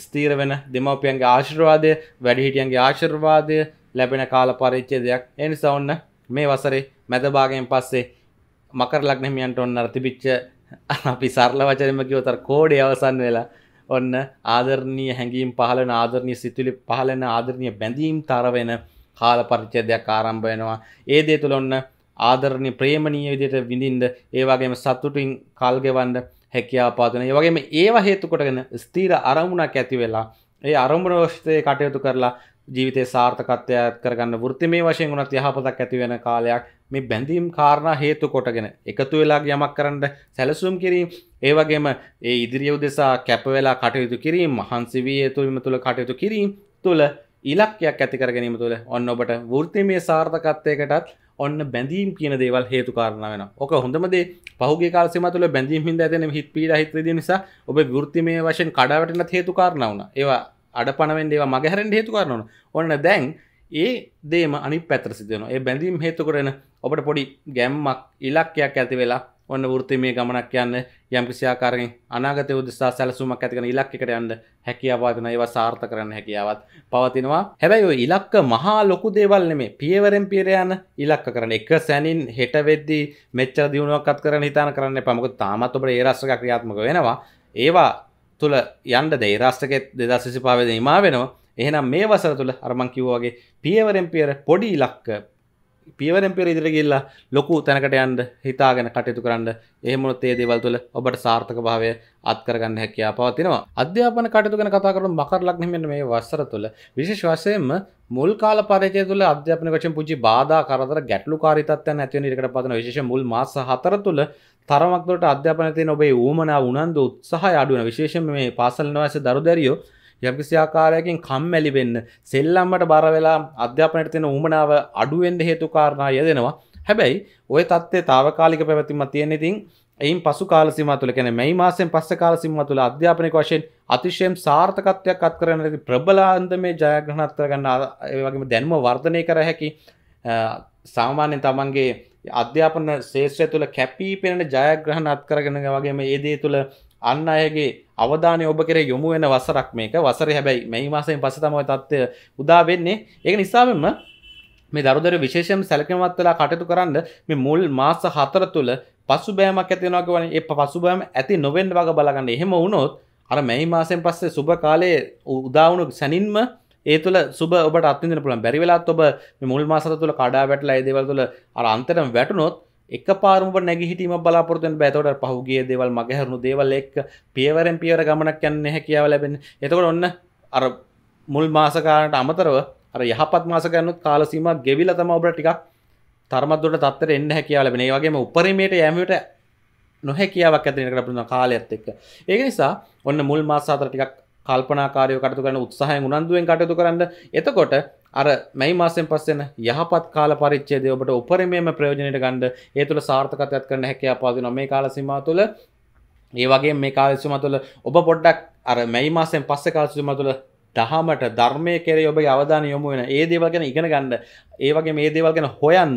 ස්තීර වෙන දෙමවපියන්ගේ ආශිර්වාදය වැඩිහිටියන්ගේ ආශිර්වාදය ලැබෙන කාල පරිච්චේ දෙයක් එනිසා ඔන්න මේ වසරේ මැදභාගයෙන් පස්සේ මකර ලග්නහිමියන්ට ඔන්න අර තිබිච්ච අපි සරල වචනෙම කිව්වොත් අර කෝඩේ අවසන් වෙලා ඔන්න ආදරණීය හැඟීම් පහළ වෙන ආදරණීය සිතුවිලි පහළ වෙන ආදරණීය බැඳීම් තර වෙන කාල පරිච්ඡේදයක් ආරම්භ වෙනවා. ඒ දේ තුල ඔන්න ආදරණීය ප්‍රේමණීය විදිහට විඳින්න ඒ වගේම සතුටින් කල් ගෙවන්න හැකියාපාදන වගේම ඒව හේතුකොටගෙන ස්තීර අරමුණක් ඇති වෙලා ඒ අරමුණ වශතය කටයුතු කරලා ජීවිතය සාර්ථකත්වය කරගන්න වෘත්තිමේ වශයෙන් වුණත් යහපතක් ඇතිවෙන කාලයක් මේ බැඳීම් කාරණ හේතු කොටගෙන එකතු වෙලා යමක් කරන්න සැලසුම් කිරීම ඒවගේම ඒ ඉදිරිියව දෙසා කැපවෙලා කටයුතු කිරීම මහන්සිවී තුළම තුළ කටයුතු කිරීම තුළ ඉලක්යක් ඇතිකර ගැනීම තුළ ඔන්න ඔබට වෘත්තිමේ සාර්ථකත්වයකටත් ඔන්න බැඳීම් කියන දේවල් හේතු කාරණ වෙන ඕක හොඳමදේ පහුගේ කාල්සිම තුළ බැඳීම හිද ඇතන හිත් පීඩ හිතද නිසා ඔබ ගෘති මේ වශයෙන් කඩාවටන හේතු කාරණවන ඒවා අඩ පනවෙන් ඒවා මගහැරෙන් හේතු කරනවන ඔන්න දැන් ඒ දේම අනි පැත්‍ර සිදන ඒ බැඳීම් හේතු කරන ඔබට පොඩි ගැම්මක් ඉලක්කයක් ඇති වෙලා ඔන්න වෘත්ති මේ ගමනක් යන්න යම් කිසියාකාරයෙන් අනාගත උදෙසා සැලසුමක් ඇතිකන ඉලක්කකට යන්න හැකියාවදන ඒවා සාර්ථ කරන්න හැකියාවත් පවතිනවා හැබැයි ඔය ඉලක්ක මහා ලොකු දේවල් නෙමේ පියවරෙන් පියර යන ඉලක්ක කරන එක සැනින් හෙට වෙද්දී මෙච්චර දියුණුවක්වත් කරන්න හිතන කරන්න පමක තාමත් ඔබට ඒ රාෂ්ට්‍රක ක්‍රියාත්මක වෙනවා ඒවා තුළ යන්න දේ රාෂ්ට්‍රකෙත් දෙදස් විසි පාවද නිමා වෙනවා එහෙනම් මේ වසර තුළ අරමං කිව්වාගේ පියවරෙන් පියර පොඩි ඉලක්ක පීවරෙන් පිර ඉදිරි ගිල්ලා ලොකු තැනකට යන්න හිතාගෙන කටයුතු කරන්න එහෙමොත් ඒ දේවල් තුළ ඔබට සාර්ථක භාවය අත්කරගන්න හැකියාව පවතිනවා. අධ්‍යාපන කටයුතු ගැන කතා කරමු මකර ලග්නෙ මෙන්න මේ වසර තුළ විශේෂ වශයෙන්ම මුල් කාල පරිචය තුළ අධ්‍යාපන වශයෙන් පුංචි බාධා කරදර ගැටලුකාරී තත්ත්වයන් ඇති වෙන ඉරකට පතන විශේෂ මුල් මාස හතර තුළ තරමක් දුරට අධ්‍යාපනයේ තියෙන ඔබේ ඌමනා උනන්දු උත්සාහය අඩු වෙන විශේෂයෙන් මේ පාසල් නිවාසයේ දරුදැරියෝ යම්කිසි ආකාරයකින් කම්මැලි වෙන්න සෙල්ලම්මට බර වෙලා අධ්‍යාපනයට තියෙන උමනාව අඩු වෙන්න හේතු කාරණා යෙදෙනවා. හැබැයි ওই தත්ත්වය తాවකාලික පැවැත්මක් තියෙන ඉතින් එයින් පසු කාලසිම තුළ කැන මේ මාසෙන් පස්ස කාලසිම තුළ අධ්‍යාපනක වශයෙන් අතිශයෙන් සාර්ථකත්වයක් අත් කරන ඇති ප්‍රබලාන්ද මේ ජයග්‍රහණත්තර ගන්න වගේම දැන්ම වර්ධනය කර හැකි සාමාන්‍යෙන් තමන්ගේ අධ්‍යාපන ශේෂය තුළ කැපී පෙනෙන ජයග්‍රහණ අත් කරගෙන වගේම ඒදේ තුළ අන්න අයගේ අවධානය ඔබ කෙර යොමු වෙන වසරක් මේක වසර හැබැයි මෙයි මාසයෙන් පස තමයි තත්ත්වය උදා වෙන්නේ ඒක නිසාවෙන්ම මේ දරුදර විශේෂම සැලකමත් වෙලා කටයුතු කරන්න මේ මුල් මාස හතර තුළ පසුබෑමක් ඇතිවෙනවා කියන්නේ ඒ පසුබෑම ඇති නොවෙන්න වගේ බලගන්න. එහෙම වුණොත් අර මැයි මාසයෙන් පස්සේ සුබ කාලයේ උදාවුණු සැනින්ම ඒ තුළ සුබ ඔබට අත්විඳින්න පුළුවන්. බැරි වෙලාවත් ඔබ මේ මුල් මාසත තුළ කඩා වැටලා ඒ දේවල් තුළ අර අන්තරම වැටුනොත් එක පාරම නැගහිටීම බලාපොරතෙන් බැතවට පහුගේ දේවල් මගහැරුණු දේවල් එක් පියවරෙන් පියවර ගමනක් යන්න හැකියාව ලැබෙන එතකොට ඔන්න අර මුල් මාසකාරට අමතරව අර යහපත් මාසකයනුත් කාලසීම ගෙවිල තම ඔබට ටිකක් තර්මත්දොට තත්තර එන්න හැකියාව ලැබෙන වගේම උපරීමයට යමට නොහැකියාවක් ඇතිනකට පුුණ කාලයක්ත් එක්ක ඒක නිසා ඔන්න මුල් මාසාතර ටිකක් කල්පනාකාරය කටතු කරන උත්සාහය උනන්දුවෙන් කටතු කරන්න එතකොට අර මැයි මාසයෙන් පස්සෙන යහපත් කාල පරිච්ඡේදය ඔබට උපරිමයෙන්ම ප්‍රයෝජනෙට ගන්න ඒ තුළ සාර්ථකත්වයක් කරන්න හැකියාව පවතිනවා මේ කාල සීමාව තුළ ඒ වගේම මේ කාල සීමාව තුළ ඔබ පොඩ්ඩක් අර මැයි මාසයෙන් පස්සේ කාල සීමාව තුළ දහමට ධර්මය කෙරේ ඔබ අවධාන යොමු වෙන ඒ දේවල් ගැන ඉගෙන ගන්න ඒ වගේ මේ දේවල් ගැන හොයන්න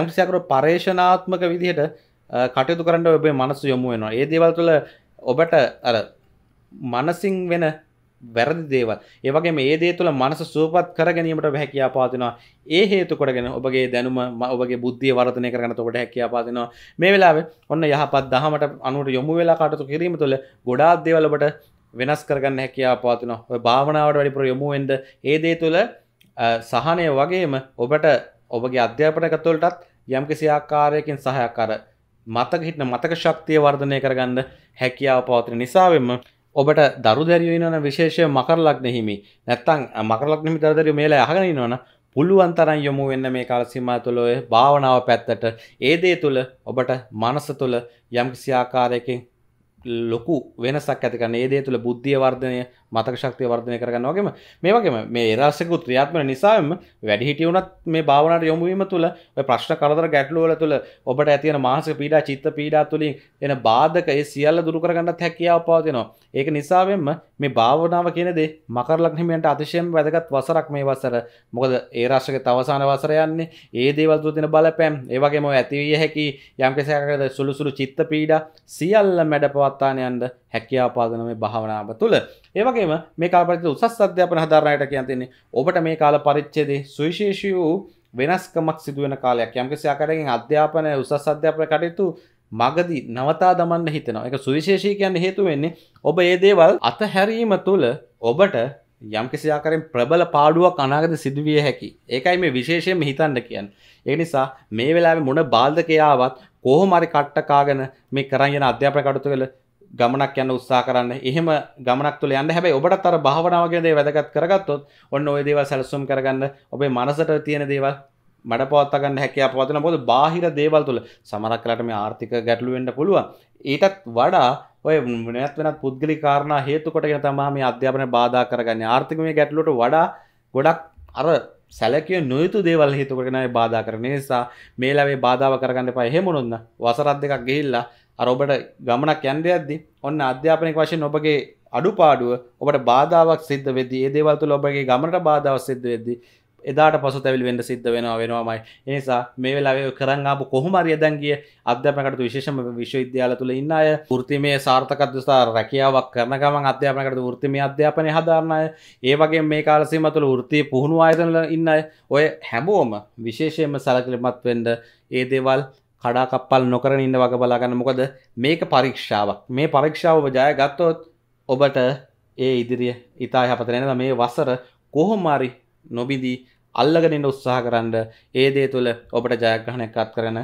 යම්කිසි අකර පරේෂණාත්මක විදිහට කටයුතු කරන්න ඔබේ මනස යොමු වෙනවා ඒ දේවල් තුළ ඔබට අර මනසින් වෙන වැරදි දේවල් ඒවගේ මේ දේ තුළ මනස සූපත් කරගැනීමට හැකියා පාතිනවා ඒ හේතු කොටගෙන ඔබගේ දැනුම ඔබගේ බුද්ධිය වර්ධනය කරන තොට හැකියා පාතිනවා මේ වෙලාවේ ඔන්න යහපත් දහමට අනුට යොමු වෙලා කටතු කිරීම තුළ ගොඩාත් දේවලබට වෙනස් කරගන්න හැකියා පාතින ඔය භාවනාවට වැඩිපුර යොමුුවෙන්ද ඒ දේ තුළ සහනය වගේම ඔබට ඔබගේ අධ්‍යාපනකතුවලටත් යම් කිසි ආකාරයකින් සහයක්කාර මතක හිටන මතක ශක්තිය වර්ධනය කරගන්න හැකියාව පවතින නිසාවෙන්ම ඔබට දරු දැරවෙනන විශේෂය මකරලක් නෙහිමි නැත්තං මකරලක්නමි දරදර මේලා යහගෙන වන පුළුවන් තරන් යොමු වෙන්න මේ කාලසිමා තුළොය භාවනාව පැත්තට ඒදේ තුළ ඔබට මනස තුළ යම්කිසි ආකාරයකින් ලොකු වෙනසක් ඇතික නේදේ තුළ බුද්ධිය වර්ධනය මතක ශක්තිය වර්ධනය කරගන්න වගේම මේ වගේම මේ ඒරස්සකු ත්‍රියාත්මන නිසාම වැඩිහිටියවුනත් මේ භාවනට යොමුවීම තුළ ප්‍රශ්න කරදර ගැටලුවල තුළ ඔබට ඇතියන මාසක පීඩා චිත්ත පීඩා තුළින් එන බාධක ඒ සියල්ල දුරකරගන්නත් හැකියාව පවතිනවා ඒක නිසාවෙන්ම මේ භාවනාව කියනදේ මකර ලක්නිමියන්ට අතිශයෙන් වැදගත් වසරක් මේ වසර මොකද ඒ රාශ්‍රක තවසාන වසර යන්නේ ඒ දේවල් තුළ තින බලපෑම් ඒ වගේම ඇතිවිය හැකි යම්කිසකට සුළුසුළු චිත්ත පීඩා සියල්ල මැඩපවත් පවත්තාන යන්ට හැකියාපාදන මේ භාවනාව තුළ ඒවගේම මේ කාපරිත උසස් අධ්‍යාපන හදාරණයට කියන් තින්නේ ඔබට මේ කාල පරිච්චේදේ සුවිශේෂී වූ වෙනස්කමක් සිදුවෙන කාලයක් යම්කිසි ආකාරයකින් අධ්‍යාපනය උසස් අධ්‍යාපන කටයුතු මගදි නවතා දමන්න හිතනවා එක සුවිශේෂී කියන්න හේතු වෙන්නේ ඔබ ඒ දේවල් අතහැරීම තුළ ඔබට යම්කිසි ආකාරයෙන් ප්‍රබල පාඩුවක් අනාගත සිදුවිය හැකි. ඒකයි මේ විශේෂයෙන්ම හිතන්න කියන්නේ. ඒ නිසා මේ වෙලාවේ මොන බාධකයාවත් කොහොම හරි කට්ට කාගෙන මේ කරන් යන අධ්‍යාපන කටයුතු වල ගමනක් යන්න උත්සා කරන්න එහෙම ගමනක් තුළ යන්න හැබයි ඔබට අර භාවනාවගේදේ වැදගත් කරගත්තොත් ඔන්න ඔය දේව සැලසුම් කරගන්න ඔබේ මනසට තියෙන දේවල් මට පවත්තගන්න හැකයා පවතන බොද බාහිර දේවල් තුළ සමරක්ලට මේ ආර්ථික ගැටලුවෙන්ට පුළුවන් ඊටත් වඩා ඔය මුණත් වෙනත් පුද්ගලි කාරණ හේතුකොටගෙන තමා මේ අධ්‍යාපන බාධා කරගන්න ආර්ථිකමය ගැටලුට වඩා ගොඩක් අර සැලකය නොයුතු දේවල් හිතුකරගෙනයි බාධා කරන නිසා මේ ලැවේ බාධාව කරගන්න පා හෙමුණුන්න වසරත් දෙකක් ගිහිල්ලා අරඔබට ගමනක් යන්දයද්දි ඔන්න අධ්‍යාපනක වශයෙන් ඔබගේ අඩුපාඩුව ඔබට බාධාවක් සිද්ධ වෙද ඒ දේවල්තුල ඔබගේ ගමට බාධාව සිද්ධ වෙද්දි එදාට පසු තැවිල් වෙන්න සිද්ධ වෙනවා වෙනවාමයි එනිසා මේ වෙලාවේ කරංආපු කොහොමරි දැන්ගේ අධ්‍යාපනකට විශේෂම විශ්වවිද්‍යාල තුළ ඉන්න අය ෘතිමය සාර්ථකත්වසා රැකියාවක් කරන ගමන් අධ්‍යාපනකට ෘතිමය අධ්‍යාපනය හදාරණ අය ඒ වගේ මේ කාලසීම තුළ ෘතිය පුහුණු ආයතනල ඉන්න අය ඔය හැමෝම විශේෂයෙන්ම සැලකිලිමත් වෙන්න ඒ දේවල් කඩාකප්පල් නොකර ඉන්න වග බලාගන්න මොකද මේක පරීක්ෂාවක් මේ පරීක්ෂාව ජය ගත්තොත් ඔබට ඒ ඉදිරිය ඉතා යපතනන මේ වසර කොහොම්මාරි නොබිදී අල්ලගෙනට උත්සාහ කරන්න ඒ දේ තුළ ඔබට ජයග්‍රහණයක්කත් කරන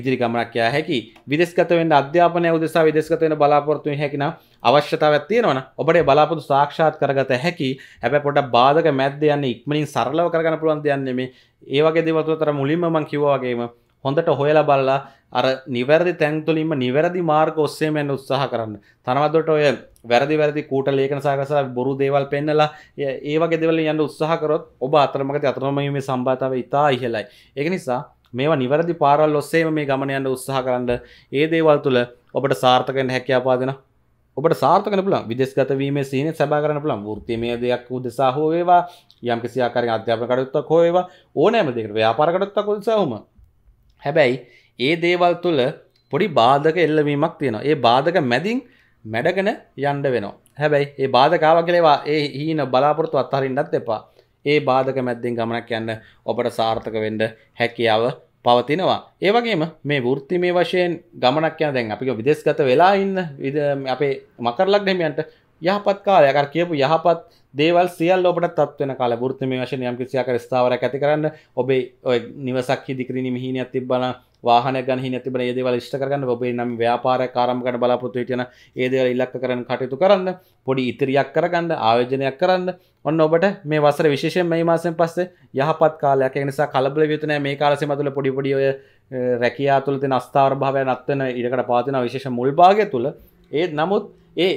ඉදිරි ගමනක්යා හැකි විදෙස්කතවෙන් අධ්‍යාපනය උදෙසා විදෙස්කතවෙන බලාපොරත්තුවෙන් හැකින අවශ්‍යතාවත් තියෙනවන ඔබට බලාපොරතු සාක්ෂාත් කරගත හැකි හැබ පොට බාධක මැද්ද යන්න ඉක්මනින් සරලව කරගන පුළුවන් දෙයන්නේ මේ ඒවගේ දෙවතුවතර මුලින්ම මං කිවවාගේම හොඳට හොයලා බලලා අර නිවැරදි තැන්තුලින්ම නිවැරදි මාර්ග ඔස්සේ මෙන්න උත්සාහ කරන්න. තනවදට ඔය වැරදි වැරදි කූට ලේඛන සාකච්ඡා බොරු දේවල් පෙන්නලා ඒ වගේ දේවල් යන්න උත්සාහ කරොත් ඔබ අතරමඟදී අතරමඟ මේ සම්බන්ධතාවය ඉතා ඉහළයි. ඒක නිසා මේවා නිවැරදි පාරවල් ඔස්සේම මේ ගමන යන්න උත්සාහ කරන්න. ඒ දේවල් තුල ඔබට සාර්ථක වෙන්න හැකියාව පාදෙන ඔබට සාර්ථකන පුළන් විදෙස්ගත වීම සිහින සැබා කරන පුළන් ෘත්තිමය දෙයක් උදෙසා හෝ වේවා යම්කිසි ආකාරයෙන් අධ්‍යාපන කටයුත්තක් හෝ වේවා ඕනෑම දෙයකට ව්‍යාපාර කටයුත්තක් උදෙසා වුම හැබැයි ඒ දේවල් තුළ පොඩි බාධක එල්ලවීමක් තියෙනවා ඒ බාධක මැදින් මැඩගෙන යන්ඩ වෙනවා හැබැයි ඒ බාධකාව කලේවා ඒ හීන බලාපොරතු අත්හරින්ටත් එපා ඒ බාධක මැද්දෙන් ගමනක් යන්න ඔබට සාර්ථක වෙන්ඩ හැකියාව පවතිනවා ඒවගේම මේ වෘත්තිමේ වශයෙන් ගමනක් යන දැන් අපි විදෙස්ගත වෙලා ඉන්න අපේ මකරලක් දෙමියන්ට යහපත් කාලයකර කියපු යහපත් දේවල් සියල් ඔබට තත්වන කාල ෘත්ම වශය යම් කිසියාක ස්ථාවරයක් ඇති කරන්න ඔබේ ඔය නිවසක් දිකරණ මිහිනයක් තිබන වාහන ගහි නැතිබන ඒදවල ෂ්ට කරන්න ඔබේ නම් ව්‍යාපාර කාරම්ගට බලාපොරතුවටයන ඒදවල ඉල්ලක් කරන කටයුතු කරන්න පොඩි ඉතිරියක් කරගන්න ආයෝජනයක් කරන්න ඔන්න ඔබට මේ වසර විශේෂෙන් මේ මාසෙන් පස්සේ යහපත් කාලයක් නිසා කලබල වියතුන මේ කාලසෙ මතුල පොඩි පොඩි ඔය රැකියා තුළ තියෙන අස්ථාවර භාවය නැත්තන ඉඩකට පාතින විශේෂ මුල් භාගය තුල ඒත් නමුත් ඒ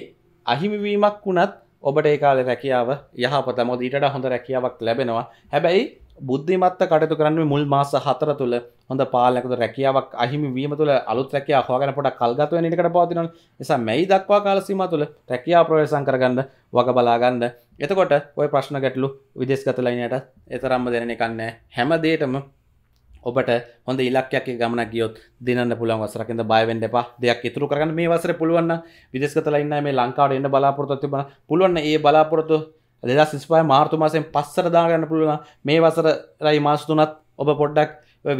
අහිමිවීමක් වුණත් ඔබට ඒකාල රැකියාව යහපත මොද ඊට හොඳ රැකියාවක් ලැබෙනවා හැබැයි බුද්ධිමත්ත කටතු කරන්න මුල් මාස හතර තුළ හොඳ පාලනකතු රැකියාවක් අහිමි වීම තුළ අලුත් රැකිය හවාගෙන පොට කල්ගතව නිකට පවතින නිසා මැයි දක්වා කාලසීම තුළ රැකියා ප්‍රවේශන් කරගන්න වග බලාගන්න එතකොට ඔය ප්‍රශ්න ගැටලු විදෙස්ගතුලයිනයට එතරම්ම දෙන කන්නේ හැමදේටම ඔබට හොඳ ඉලක්කයක් ගමන ගියොත් දිනන්න පුළුවන් වසරකින්ද බය වෙන්න එපා. දෙයක් ඉතුරු කරගන්න මේ වසරේ පුළුවන් නම් විදේශගතලා ඉන්න මේ ලංකාවට එන්න බලාපොරොත්තු තිබුණා. පුළුවන් ඒ බලාපොරොත්තු 2025 මාර්තු මාසයෙන් පස්සට දාගන්න පුළුවන්. මේ වසරයි මාස තුනත් ඔබ පොඩ්ඩක්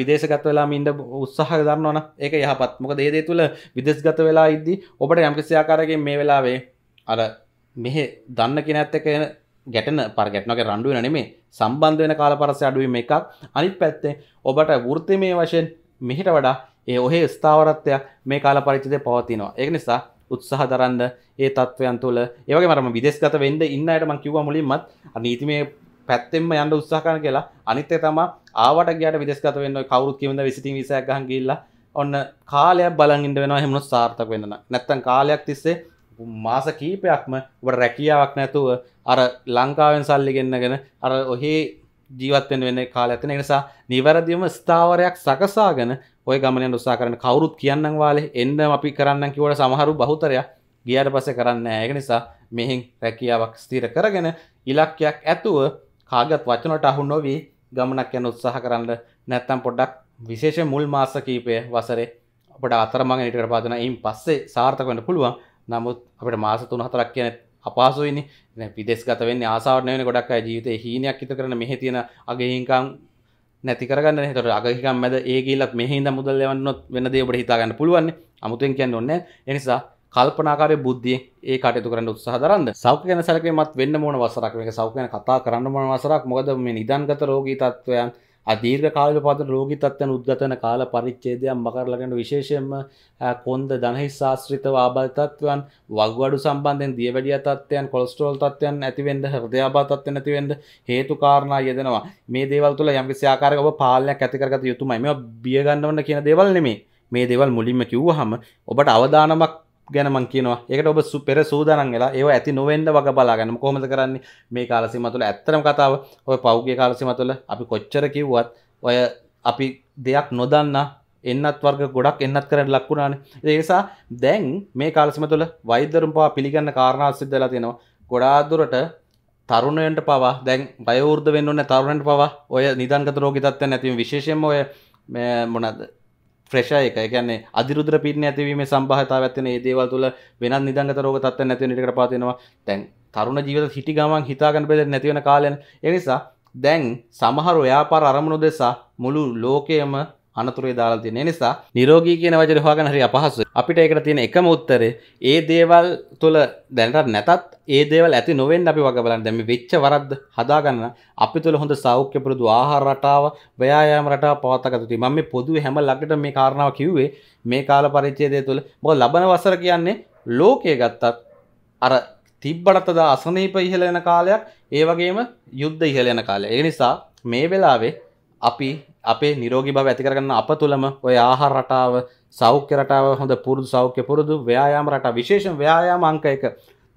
විදේශගත වෙලා ඉන්න උත්සාහ දරන්නවන ඒක යහපත් මොකද ඒ දේ තුළ විදේශගත වෙලා ඉද්දී ඔබට යම්කිසි ආකාරයෙන් මේ වෙලාවේ අර මෙහෙ දන්න කෙනෙක් එක්ක ගැටන පර ගැටනගේ රණ්ඩුවෙන නෙමේ සම්බන්ධ වෙන කාල පරස අඩුවීම එකක් අනිත් පැත්තේ ඔබට වෘත්ති මේ වශයෙන් මෙහිට වඩා ඒ ඔහේ ස්ථාවරත්වයක් මේ කාල පරිචිතය පවතිනවා ඒ නිසා උත්සාහ දරන්න ඒ තත්ත්වයන් තුළ ඒවගේ මරම විදෙස්ගත වෙන්ඩ ඉන්නයට මං කිව මුලින්මත් නීති මේ පැත්තෙම යන්න උත්සාහන කියලා අනිත්තය තම ආවට ගට විදෙස්ගත වන්න කවරුත් කිවද විසිති විසයක්ගන් කියල්ලා ඔන්න කාලයක් බලගින්ට වෙනවා හෙමුණු සාර්ථක වෙන්න නැත්තන් කාලයක් තිස්සේ මාස කීපයක්ම රැකියාවක් නැතුව අර ලංකාවෙන් සල්ලිගෙන්න්නගෙන අර ඔහේ ජීවත්තෙන් වෙන්න කාලඇතින නිසා නිවැරදිම ස්ථාවරයක් සකසාගෙන ඔය ගමන උත්සා කරන කවුරුත් කියන්න වාලේ එන්න අපි කරන්න කිවට සමහරු බහතරයක් ගියට පස කරන්න ඒක නිසා මෙහින් රැකියාවක් ස්තීර කරගෙන ඉලක්කයක් ඇතුව කාගත් වචනට අහු නොවී ගමනක් යන උත්සාහ කරන්න නැත්තම් පොඩ්ඩක් විශේෂ මුල් මාස කීපය වසරේ අපට අතරමඟ නිට කරපාදන ඉන් පස්සේ සාර්ථක වන්න පුළුවන් නමුත් අපට මාස තුන හතරක් කියන අපහසුයිනි පිදෙස් ගතවෙන්න ආසාාවනයන ගොඩක් ජීවිත හීනයක් හිත කරන මෙහ තියෙන අගේහිකම් නැති කරගන්න හතර අගහිකම් මැද ඒගේලක් මෙහින්ද මුදල් ලවන්නොත් වෙනද ඔබට හිතාගන්න පුළුවන් අමුතුෙන් කියන්න ඔන්න එනිසා කල්පනාකාරය බුද්ධිය ඒ කටයතු කරන්න උත්සාහ දරන්න සෞඛ ගැන සැලකීමත් වෙන්න මොන වසරක් මේක සෞඛ්‍යන කතා කරන්න මොන වසරක් මොකද මේ නිදන්ගත රෝගී තත්ත්වයන් අදීර්ග කාල පද රෝගි තත්වන උද්ගතන කාල පරිච්චේදයක් මකරලගෙන විශේෂයෙන්ම කොන්ද දනහි ශාස්ත්‍රිත ආබාතත්වන් වගවඩු සම්බන්ධෙන් දියවැඩිය තත්වයන් කොස්ටරෝල් තත්වයන් ඇතිවෙන්ඩ හෘදයාබාතත්ව නැතිවෙන්ඩ හේතු කාරණා යදනවා මේ දේවල් තුළ යම්කිසිආකාරකව පාලනයක් ඇතිකරගත යුතුමයි මෙ බියගන්නවන්න කියන දේවල් නෙමේ මේ දේවල් මුලින්ම කිව්ව හම ඔබට අවධානමක් ගැනමන් කියනවා එකට ඔබ සුපෙර සූදානන් වෙලා ඒ ඇති නොවෙන්ඩ වග බලාගන්න කොමද කරන්න මේ කාලසිම තුළ ඇත්තරම කතාව ඔය පෞගේ කාලසිම තුළ අපි කොච්චර කිව්වත් ඔය අපි දෙයක් නොදන්න එන්නත් වර්ග ගොඩක් එන්නත් කරන ලක්වුණාන ඒසා දැන් මේ කාලසිම තුළ වෛදරුම් පවා පිළිගන්න කාරණාසිද්ධලා තියෙනවා ගොඩාදුරට තරුණයට පවා දැන් බයවෘද වෙන්න තරුණට පවා ඔය නිදන්ගත රෝගිතත්ව නැතිම විශේෂම ඔය මොනද ප්‍රශය එක කියන්නේ අධිරුද්‍ර පින්න ඇතිවීම සම්භාවිතාව ඇතින ඒ දේවල් තුළ වෙනත් නිදංගත රෝග තත්ත්වයන් නැති වෙන ඉඩකට පාතිනවා දැන් තරුණ ජීවිත හිටි ගමන් හිතා ගන්න බැරි නැති වෙන කාලයන් ඒ නිසා දැන් සමහර ව්‍යාපාර අරමුණු දෙසා මුළු ලෝකයේම අනතුරේ දාලා තියෙන නිසා නිරෝගී කියන වචනේ හොයාගන්න හරි අපහසුයි. අපිට ඒකට තියෙන එකම උත්තරේ ඒ දේවල් තුල දැනටත් නැතත් ඒ දේවල් ඇති නොවෙන්න අපි වග බලන්න. දැන් මේ වෙච්ච වරද්ද හදාගන්න අපි තුල හොඳ සෞඛ්‍ය පුරුදු ආහාර රටාව, ව්‍යායාම රටාව පවත්වාගත යුතුයි. මම මේ පොදුවේ හැම ළඟටම මේ කාරණාව කිව්වේ මේ කාල පරිච්ඡේදය තුල. මොකද ලබන වසර කියන්නේ ලෝකයේ ගත්තත් අර තිබ්බටතද අසනීප ඉහළ යන කාලයක් ඒ වගේම යුද්ධ ඉහළ යන කාලය. ඒ නිසා මේ වෙලාවේ අපි අපේ නිරෝගි බව ඇතිකරගන්න අප තුළම ඔය ආහාර රටාව සෞඛ්‍ය රටාව හොඳ පුරුදු සෞඛ්‍ය පුරුදු ව්‍යයාම රටා විශේෂ ව්‍යයාම අංක එක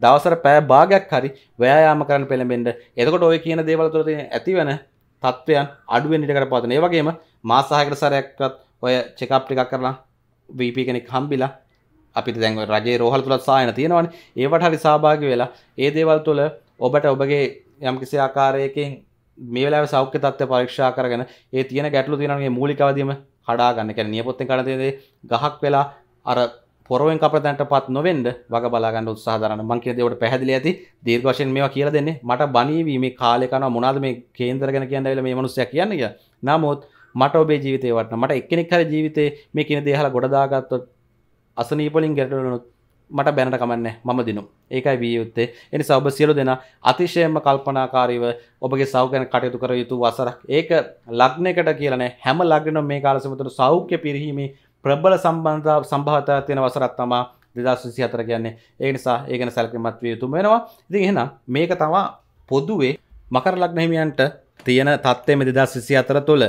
දවසර පෑ භාගයක් හරි ව්‍යයාම කරන්න පෙළඹෙන්ට එතකොට ඔය කියන දේවල් තුළ ඇතිවන තත්ත්වයන් අඩුවෙන් ඉට කර පාතන ඒවගේම මාසාහකට සරයක්වත් ඔය චෙකප් ටිකක් කරලා වීප කෙනෙක් හම්බිලා අපි දැන් රජේ රෝහල් තුළත් සායන තියෙනවන ඒවට හරි සභාග වෙලා ඒ දේවල් තුළ ඔබට ඔබගේ යම්කිසි ආකාරයකින් මේලා සෞඛ්‍ය තත්ත්ව පරීක්ෂා කරගෙන ඒ තියෙන ගැටලු තියෙනගේ මූලිකවදීම කඩාගන්න කැන නියපොත්තෙන් කරතියදේ ගහක් වෙලා අර පොරුවෙන් අප තැන්ට පත් නොවෙන්ඩ වග බලාගන්න උත්සාහරන මංකි දෙවට පැහදිලි ඇති දීර්වශයෙන් මේ කියලා දෙන්නේ මට බනීවීම කාලෙකන මොනාද මේ කේන්දරගෙන කියන්නල මේ මනුසය කියන්නක නමුත් මට ඔබේ ජීවිතය වටන මට එක්කෙනෙක් හර ජීවිතේ මේ කියන දේහලා ගොඩදාගත්ත අසනීපලින් ගැටලනුත් මට බැනට කමන්න මම දිනු ඒකයි වී යුත්තේ එනි සබ සියලු දෙෙන අතිශයම කල්පනාකාරීව ඔබගේ සෞගැන කටයුතු කර යුතු වසරක් ඒක ලක්නකට කියලන හැම ලගන මේ කාලසමතුර සෞඛ්‍ය පිරිහීමේ ප්‍රබල සම්බන්ධ සම්භාතා තියෙන වසරත් තමා දෙදස්සසි අතර කියන්නේ ඒ නිසා ඒගන සැල්කමත් විය යුතු වෙනවා ඉති එහෙන මේක තමා පොදුවේ මකර ලක්නහිමියන්ට තියෙන තත්වේ මෙ දෙදස් සිසි අතර තුළ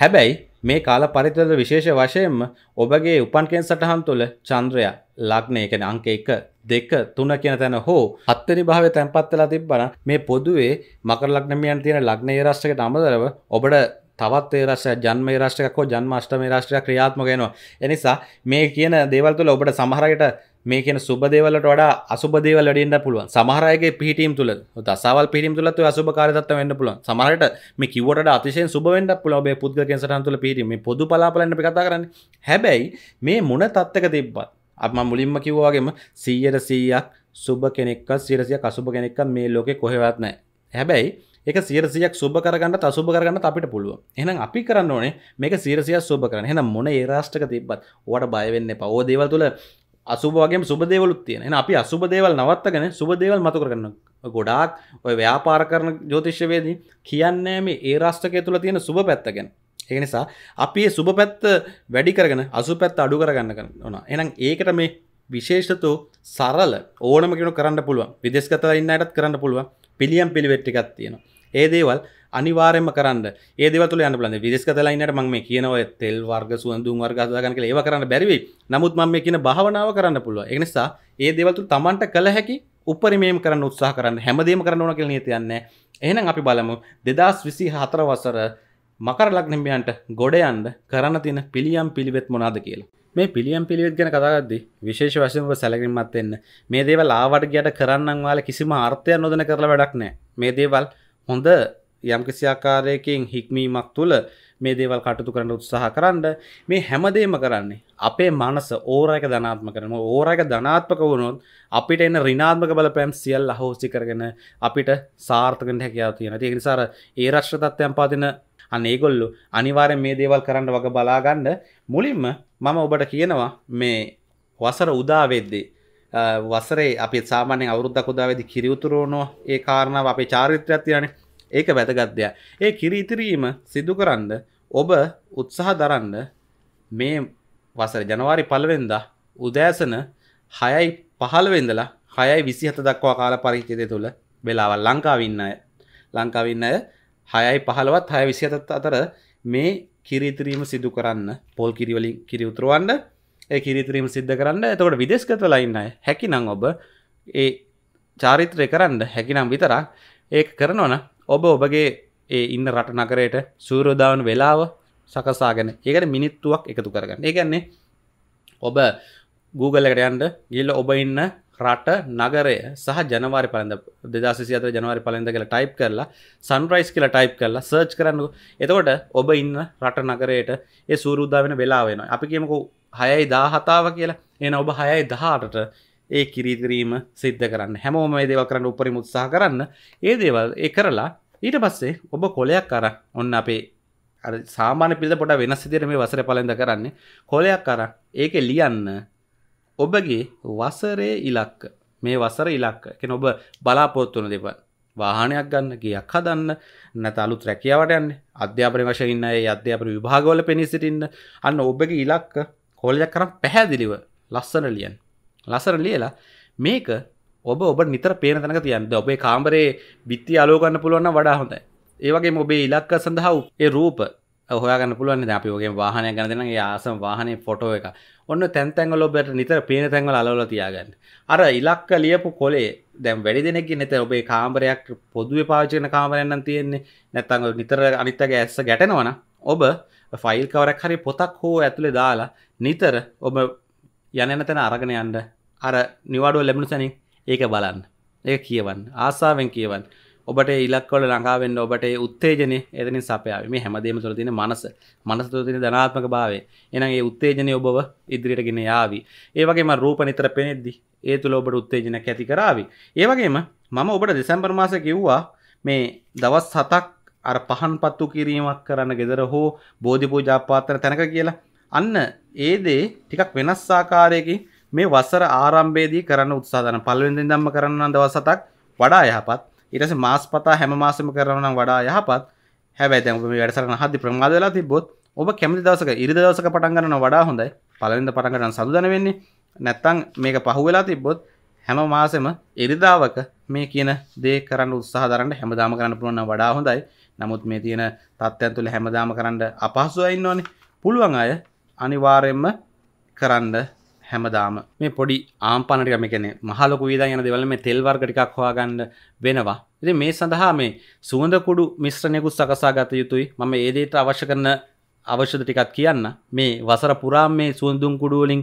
හැබැයි මේ කාල පරිතුල විශේෂ වශයෙන්ම ඔබගේ උපන්කෙන් සටහන් තුළ චන්ද්‍රයා ලග්නය එකන අංක එක දෙක තුන කියන තැන හෝ හත්තරි භාව තැන්පත්වෙලා තිබ්බන මේ පොදුවේ මකර ලක්නමියන් තියෙන ලග්න රශ්ක අමදරව ඔබට තවත් රශ ජන්ම රශ්ටකෝ ජන්ම අෂ්ටම රශ්ට්‍ර ක්‍රියාත්මගෙනවා එනිසා මේ කියන දේවල්තුල ඔබට සමහරයට මේ කියන සුබදේවලට වඩා අසුබදේවල් වැඩියෙන්ද පුළුවන් සමහරයගේ පිහිටීම් තුළ දසාවල් පිහිටීම් තුළත් ඔය අසුබ කාර්යතත්ත්ව වෙන්න පුළුවන් සමහරට මේ කිව්වට වඩා අතිශයින් සුබ වෙන්න පුළුවන් ඔබේ පුද්ගලික සටහන් තුළ පිහිටීම් මේ පොදු පලාපලන්න අපි කතා කරන්නේ හැබැයි මේ මොන තත්ත්වක තිබ්බත් අපි මම මුලින්ම කිව්වා වගේම 100ට 100ක් සුබ කෙනෙක්වත් 100ක් අසුබ කෙනෙක්වත් මේ ලෝකේ කොහෙවත් නැහැ හැබැයි එක සීරසියක් සුබ කරගන්න අසුබ කරගන්න අපිට පුළුව එහෙනම් අපි කරන්න ඕනේ මේක සීරසියක් සුබ කරන්න එහෙනම් මොන ඒ රාෂ්ටක තිබ්බත් ඔයාට බය වෙන්න එපා. ඕ දේවල් තුල අසුභගේ සුබදේවලුත් තියෙන එන අපි අසුබදේවල් නවත්තගෙන සුබදේවල් මතු කරන්න ගොඩාක් ඔය ව්‍යාපාර කරන ජෝතිශ්‍යවේදී කියන්නේ මේ ඒ රාෂ්ටකය තුළ තියෙන සුබ පැත්තගෙන ඒ නිසා අපි සුබ පැත්ත වැඩි කරගෙන අසු පැත්ත අඩු කරගන්න ඕන එනම් ඒකට මේ විශේෂතු සරල ඕනම කෙනු කරන්න පුළුවන් විදෙස්ගතව ඉන්නයටත් කරන්න පුළුවන් පිළියම් පිළිවෙට්ටිකක් තියෙන ඒ දේවල් අනිවාරයම කරන්න ඒදවතුල යන්න බලන්න විදෙස් කතලයින්නට මං මේ කියනව තෙල් වර්ග සුවඳුම් වර්ගදාගන කළ ඒව කරන්න බැරිවෙයි නමුත් මම මේ කියන භාවනාව කරන්න පුළුව එනිසා ඒ දෙවතු තමන්ට කළ හැකි උපරිමේම් කරන්න උත්සාහ කරන්න හැමදේම කරන්න ඕන කියලා නීති යන්නේ එහෙනම් අපි බලමු දෙදස් විසි හතර වසර මකර ලක්නම්බයන්ට ගොඩයන්ඩ කරන්න තියෙන පිළියම් පිළිවෙත් මොනාද කියලා මේ පිළියම් පිළිවෙත් ගැන කතාගද්දි විශේෂ වශයෙන්ම සැලකිලිමත් වෙන්න මේ දේවල් ආවට ගියට කරන්නම් වාල කිසිම අර්ථයක් නොදෙන කරලා වැඩක් නැහැ මේ දේවල් හොඳ යම්කිසි ආකාරයකින් හික්මීමක් තුළ මේ දේවල් කටයුතු කරන්න උත්සාහ කරන්න මේ හැමදේම කරන්නේ අපේ මනස ඕරයක ධනාත්ම කරන ඕරයක ධනාත්මක වුණොත් අපිට එන්න රිනාත්මක බලපෑම් සියල් අහෝසි කරගෙන අපිට සාර්ථකන හැකියාව තියෙන. ඒක නිසා ඒ රාෂ්ට්‍ර තත්ත්වයන් පවතින අන්න ඒගොල්ලෝ අනිවාර්යෙන් මේ දේවල් කරන්න වග බලා ගන්න. මුලින්ම මම ඔබට කියනවා මේ වසර උදා වෙද්දී වසරේ අපි සාමාන්‍ය අවුරුද්දක් උදා වෙද්දී කිරි උතුරවනවා. ඒ කාරණාව අපේ චාරිත්‍රයක් තියෙනනේ. ඒක වැදගත්දය ඒ කිරි ඉතිරීම සිදු කරන්න ඔබ උත්සාහ දරන්න මේ වසර ජනවාරි පලවෙෙන්දා උදෑසන හයයි පහළවෙදලා හයයි විසි හත දක්වා කාල පරිච්චිතය තුළ වෙලාවල් ලංකාවින්න අය ලංකාවින්න අය හයයි පහළවත් හය විසිහතත් අතර මේ කිරිතිරීම සිදු කරන්න පොල් කිරිවලින් කිරි උතුරුවන්ඩ ඒ කිරිතිරීම සිද්ධ කරන්න එතකොට විදේශගත ලයින්න හැකිනම් ඔබ ඒ චාරිත්‍රය කරන්න හැකිනම් විතරක් ඒ කරනවන ඔබ ඔබගේ ඒ ඉන්න රට නගරයට සූරෝදාවන වෙලාව සකසාගෙන ඒකට මිනිත්තුවක් එකතු කරගන්න ඒගන්නේ ඔබ Googleලකට යන්ට ගිල්ල ඔබ ඉන්න රට නගරය සහ ජනවාරි පලඳ දෙදසි අත ජනවාරි පලඳ කියලා ටයිප් කරලා සන්රයිස් කියලා ටයිප් කරලා සර්ච් කරන්නු එතකොට ඔබ ඉන්න රට නගරයට ඒ සූරුද්ධ වෙන වෙලා වෙන අපි කියමකු හයයි දාහතාව කියලා එන ඔබ හයයි දහටට ඒ කිරිදිරීම සිද්ධ කරන්න හැමෝම මේ දේව කරන්න උපරි මුත්සා කරන්න ඒ දේවල් ඒ කරලා ඊට පස්සේ ඔබ කොලයක් අර ඔන්න අපේ සාමාන පිල්ද පොට වෙනස් සිදිර මේ වසර පලඳ කරන්නේ කොලයක් අර ඒක ලියන්න ඔබගේ වසරේ ඉලක්ක මේ වසර ඉලක්ක කෙන ඔබ බලාපොත්තුන දෙප වාහනයක් ගන්න ගයක් හදන්න නැතලු ත්‍රැකියාවට යන්න අධ්‍යාපන වශයන්න ඒ අධ්‍යාපන විභාගවල පෙනී සිටින්න අන්න ඔබගේ ඉලක්ක කොලයක් කරම් පැහැදිලිව ලස්සන ලියන් ලසර ලියලා මේක ඔබ ඔබ නිතර පේන තැනක තියන්ද ඔබේ කාම්බරේ බිත්ති අලෝගන්න පුළුවන්න වඩා හොඳයි ඒවගේ මොබේ ඉලක්ක සඳහා ඒ රූප හොයාගන්න පුළුවන් අපි ඔගේ වාහනය ගැනදෙන ආසම් වාහනය ෆොටෝ එක ඔන්න තැන්තැන්ගල ඔබට නිතර පේන තැන්වල අලවල තියාගන්න අර ඉලක්ක ලියපු කොලේ දැම් වැඩි දෙනෙක් නැත ඔබේ කාම්බරයක් පොදුව පාචන කාමරයන්න තියෙන්නේ නැත්තඟ නිතර අනිත්තගේ ඇස්ස ගැටෙනවන ඔබ ෆයිල් කවරක් හරි පොතක් හෝ ඇතුළේ දාලා නිතර ඔබ යනන තැන අරගෙන යන්ඩ අර නිවාඩුව ලැබුණු සැනින් ඒක බලන්න ඒ කියවන්න ආසාාවෙන් කියවන් ඔබට ඉලක්කොල ලඟාවෙන්න්න ඔබට උත්තේජන එතනින් සපයාව මේ හැමදේම තුළ තින මනස මනස තුළ තින ධනාත්මක භාවේ එනගේ උත්තේජනය ඔබව ඉදිරියට ගෙන යාවි ඒවගේම රූප නිතර පෙනෙද්දි ඒ තුළ ඔබට උත්තේජන ඇති කරාවි ඒවගේම මම ඔබට දෙසැම්බර් මාස කිව්වා මේ දවස් සතක් අර පහන් පත්තු කිරීමක් කරන්න ගෙදර හෝ බෝධි පූජාපාතන තැනක කියලා අන්න ඒ දේ ටිකක් වෙනස් ආකාරයකින් මේ වසර ආරම්භයේදී කරන්න උත්සාහ කරන පළවෙනි දම්ම කරන්න නම් දවස් හතක් වඩා යහපත් ඊට පස්සේ මාසපතා හැම මාසෙම කරනවා නම් වඩා යහපත් හැබැයි දැන් ඔබ මේ වැඩසටහන හදි ප්‍රමාද වෙලා තිබ්බොත් ඔබ කැමති දවසක ඉරිදා දවසක පටන් ගන්නවා වඩා හොඳයි පළවෙනිද පටන් ගන්න සතුටුදන වෙන්නේ නැත්තම් මේක පහු වෙලා තිබ්බොත් හැම මාසෙම ඉරිදාවක මේ කියන දේ කරන්න උත්සාහ දරන්න හැමදාම කරන්න පුළුවන් නම් වඩා හොඳයි නමුත් මේ තියෙන තත්ත්වයන් තුළ හැමදාම කරන්න අපහසුයි ඉන්නෝනේ පුළුවන් අය අනිවාර්යෙන්ම කරන්න හැමදාම මේ පොඩි ආම්පනටික මේකන මහලොක විද යන දෙවල මේ තෙල්වර් ටිකක් හොයාගන්න වෙනවා ඉති මේ සඳහා මේ සුවඳකුඩු මිශ්‍රණයකුත් සකසා ගත යුතුයි මම ඒදේට අවශ්‍ය කරන අවශ්‍යද ටිකත් කියන්න මේ වසර පුරාම් මේ සුවඳුම් කුඩුවලින්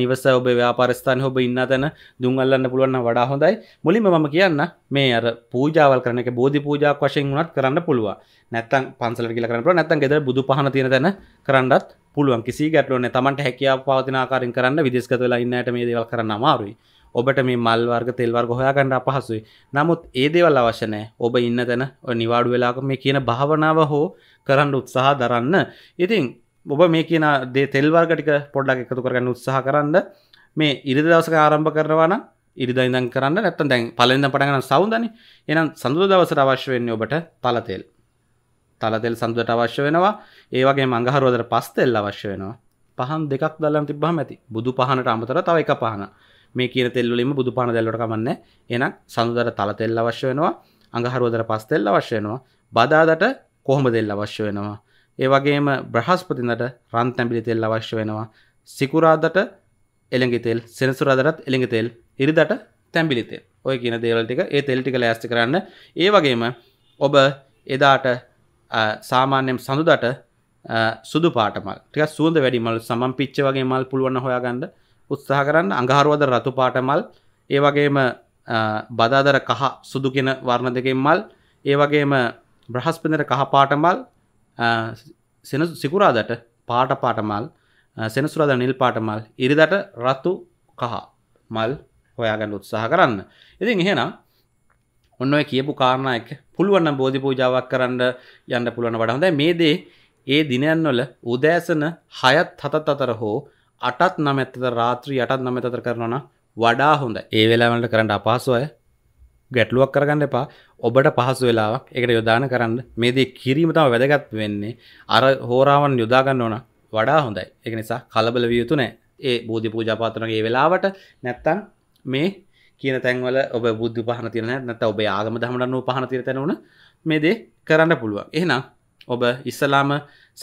නිවස ඔබ ව්‍යාපරස්ථාන ඔබ ඉන්න තැන දුන් අල්ලන්න පුළුවන්න වඩා හොඳයි මුලින්ම මම කියන්න මේ අර පූජාවල් කරන එක බෝධි පූජාවක් වශයෙන් වුණත් කරන්න පුළුවන් නැත්තම් පන්සලට කියලා කරන්න පුළුවන් නැත්තම් ගෙදර බුදු පහන තියෙන තැන කරන්නත් පුළුවන් කිසි ගැටලුවක් නැහැ Tamanට හැකියාව පවතින ආකාරයෙන් කරන්න විදේශගත වෙලා ඉන්න ඇයට මේ දේවල් කරන්න අමාරුයි ඔබට මේ මල් වර්ග තෙල් වර්ග හොයාගන්න අපහසුයි. නමුත් ඒ දේවල් අවශ්‍ය නැහැ. ඔබ ඉන්න තැන ඔය නිවාඩු වෙලාවක මේ කියන භාවනාව හෝ කරන්න උත්සාහ දරන්න ඉතින් ඔබ මේ කියන දේ තෙල්වර්ගටික පොඩ්ඩක් එකතු කරගන්න උත්සාහ කරන්න මේ ඉරිදි දවසක ආරම්භ කරනවාන ඉරිදා ඉඳන් කරන්න නැත්තම් දැන් පළවෙනිද පටන් ගන්න සවුන්දනේ එහෙනම් සඳුදා දවසට අවශ්‍ය වෙන්නේ ඔබට තලතෙල් තලතෙල් සඳුදට අවශ්‍ය වෙනවා ඒ වගේම අඟහරුවාදට පස් තෙල් අවශ්‍ය වෙනවා පහන් දෙකක් දැල්ලම තිබ්බහම ඇති බුදු පහනට අමතර තව එක පහන මේ කියන තෙල්වලින්ම බුදු පහන දැල්ලට කමන්නේ එහෙනම් සඳුදට තලතෙල් අවශ්‍ය වෙනවා අඟහරුවාදට පස් තෙල් අවශ්‍ය වෙනවා බදාදට කොහොම දෙල් අවශ්‍ය වෙනවා ඒ වගේම බ්‍රහස්පතිනට රන් තැඹිලි තෙල් අවශ්‍ය වෙනවා සිකුරාදට එළඟි තෙල් සෙනසුරාදටත් එළඟි තෙල් ඉරිදට තැඹිලි තෙල් ඔය කියන දේවල් ටික ඒ තෙල් ටික ලෑස්ති කරන්න ඒ වගේම ඔබ එදාට සාමාන්‍යයෙන් සඳුදට සුදු පාට මල් ටිකක් සුවඳ වැඩි මල් සමන් පිච්ච වගේ මල් පුළුවන් හොයාගන්න උත්සාහ කරන්න අඟහරුවද රතු පාට මල් ඒ වගේම බදාදර කහ සුදු කියන වර්ණ දෙකෙන් මල් ඒ වගේම බ්‍රහස්පදර කහපාටමල් සෙන සිකුරාදට පාට පාටමල් සෙනසුරද නිල් පාටමල් ඉරිදට රත්තු කහ මල් හොයාගන්න උත්සාහ කරන්න ඉතින් එහෙනම් ඔන්න කියපු කාරණයක පුළුවන්න බෝධි පූජාවක් කරන්න යන්න පුළුවන වඩහොඳ මේ දේ ඒ දිනයන්වල උදෑසන හයත් හතත් අතර හෝ අටත් නමැත්තත රාත්‍රී යටත් නමතතර කරනවන වඩා හොඳ ඒ වෙලාවලට කරන්න අපහසුවය ගැටලුවක් කරගන්න එපා ඔබට පහසු වෙලාවක් එකට යොදාන කරන්න මේදී කිරීම තම වැදගත් වෙන්නේ අර හෝරාවන් යොදාගන්න ඕන වඩා හොඳයි එක නිසා කලබල විය යුතු නෑ ඒ බෝධි පූජාපාතනගේ වෙලාවට නැත්තන් මේ කියන තැන්වල ඔබ බුද්ධ පහන තියන නැත ඔබ ආගම දහමටන්නුව පහන තිර තැනවන මේ දේ කරන්න පුළුවන් එහෙනම් ඔබ ඉස්සලාම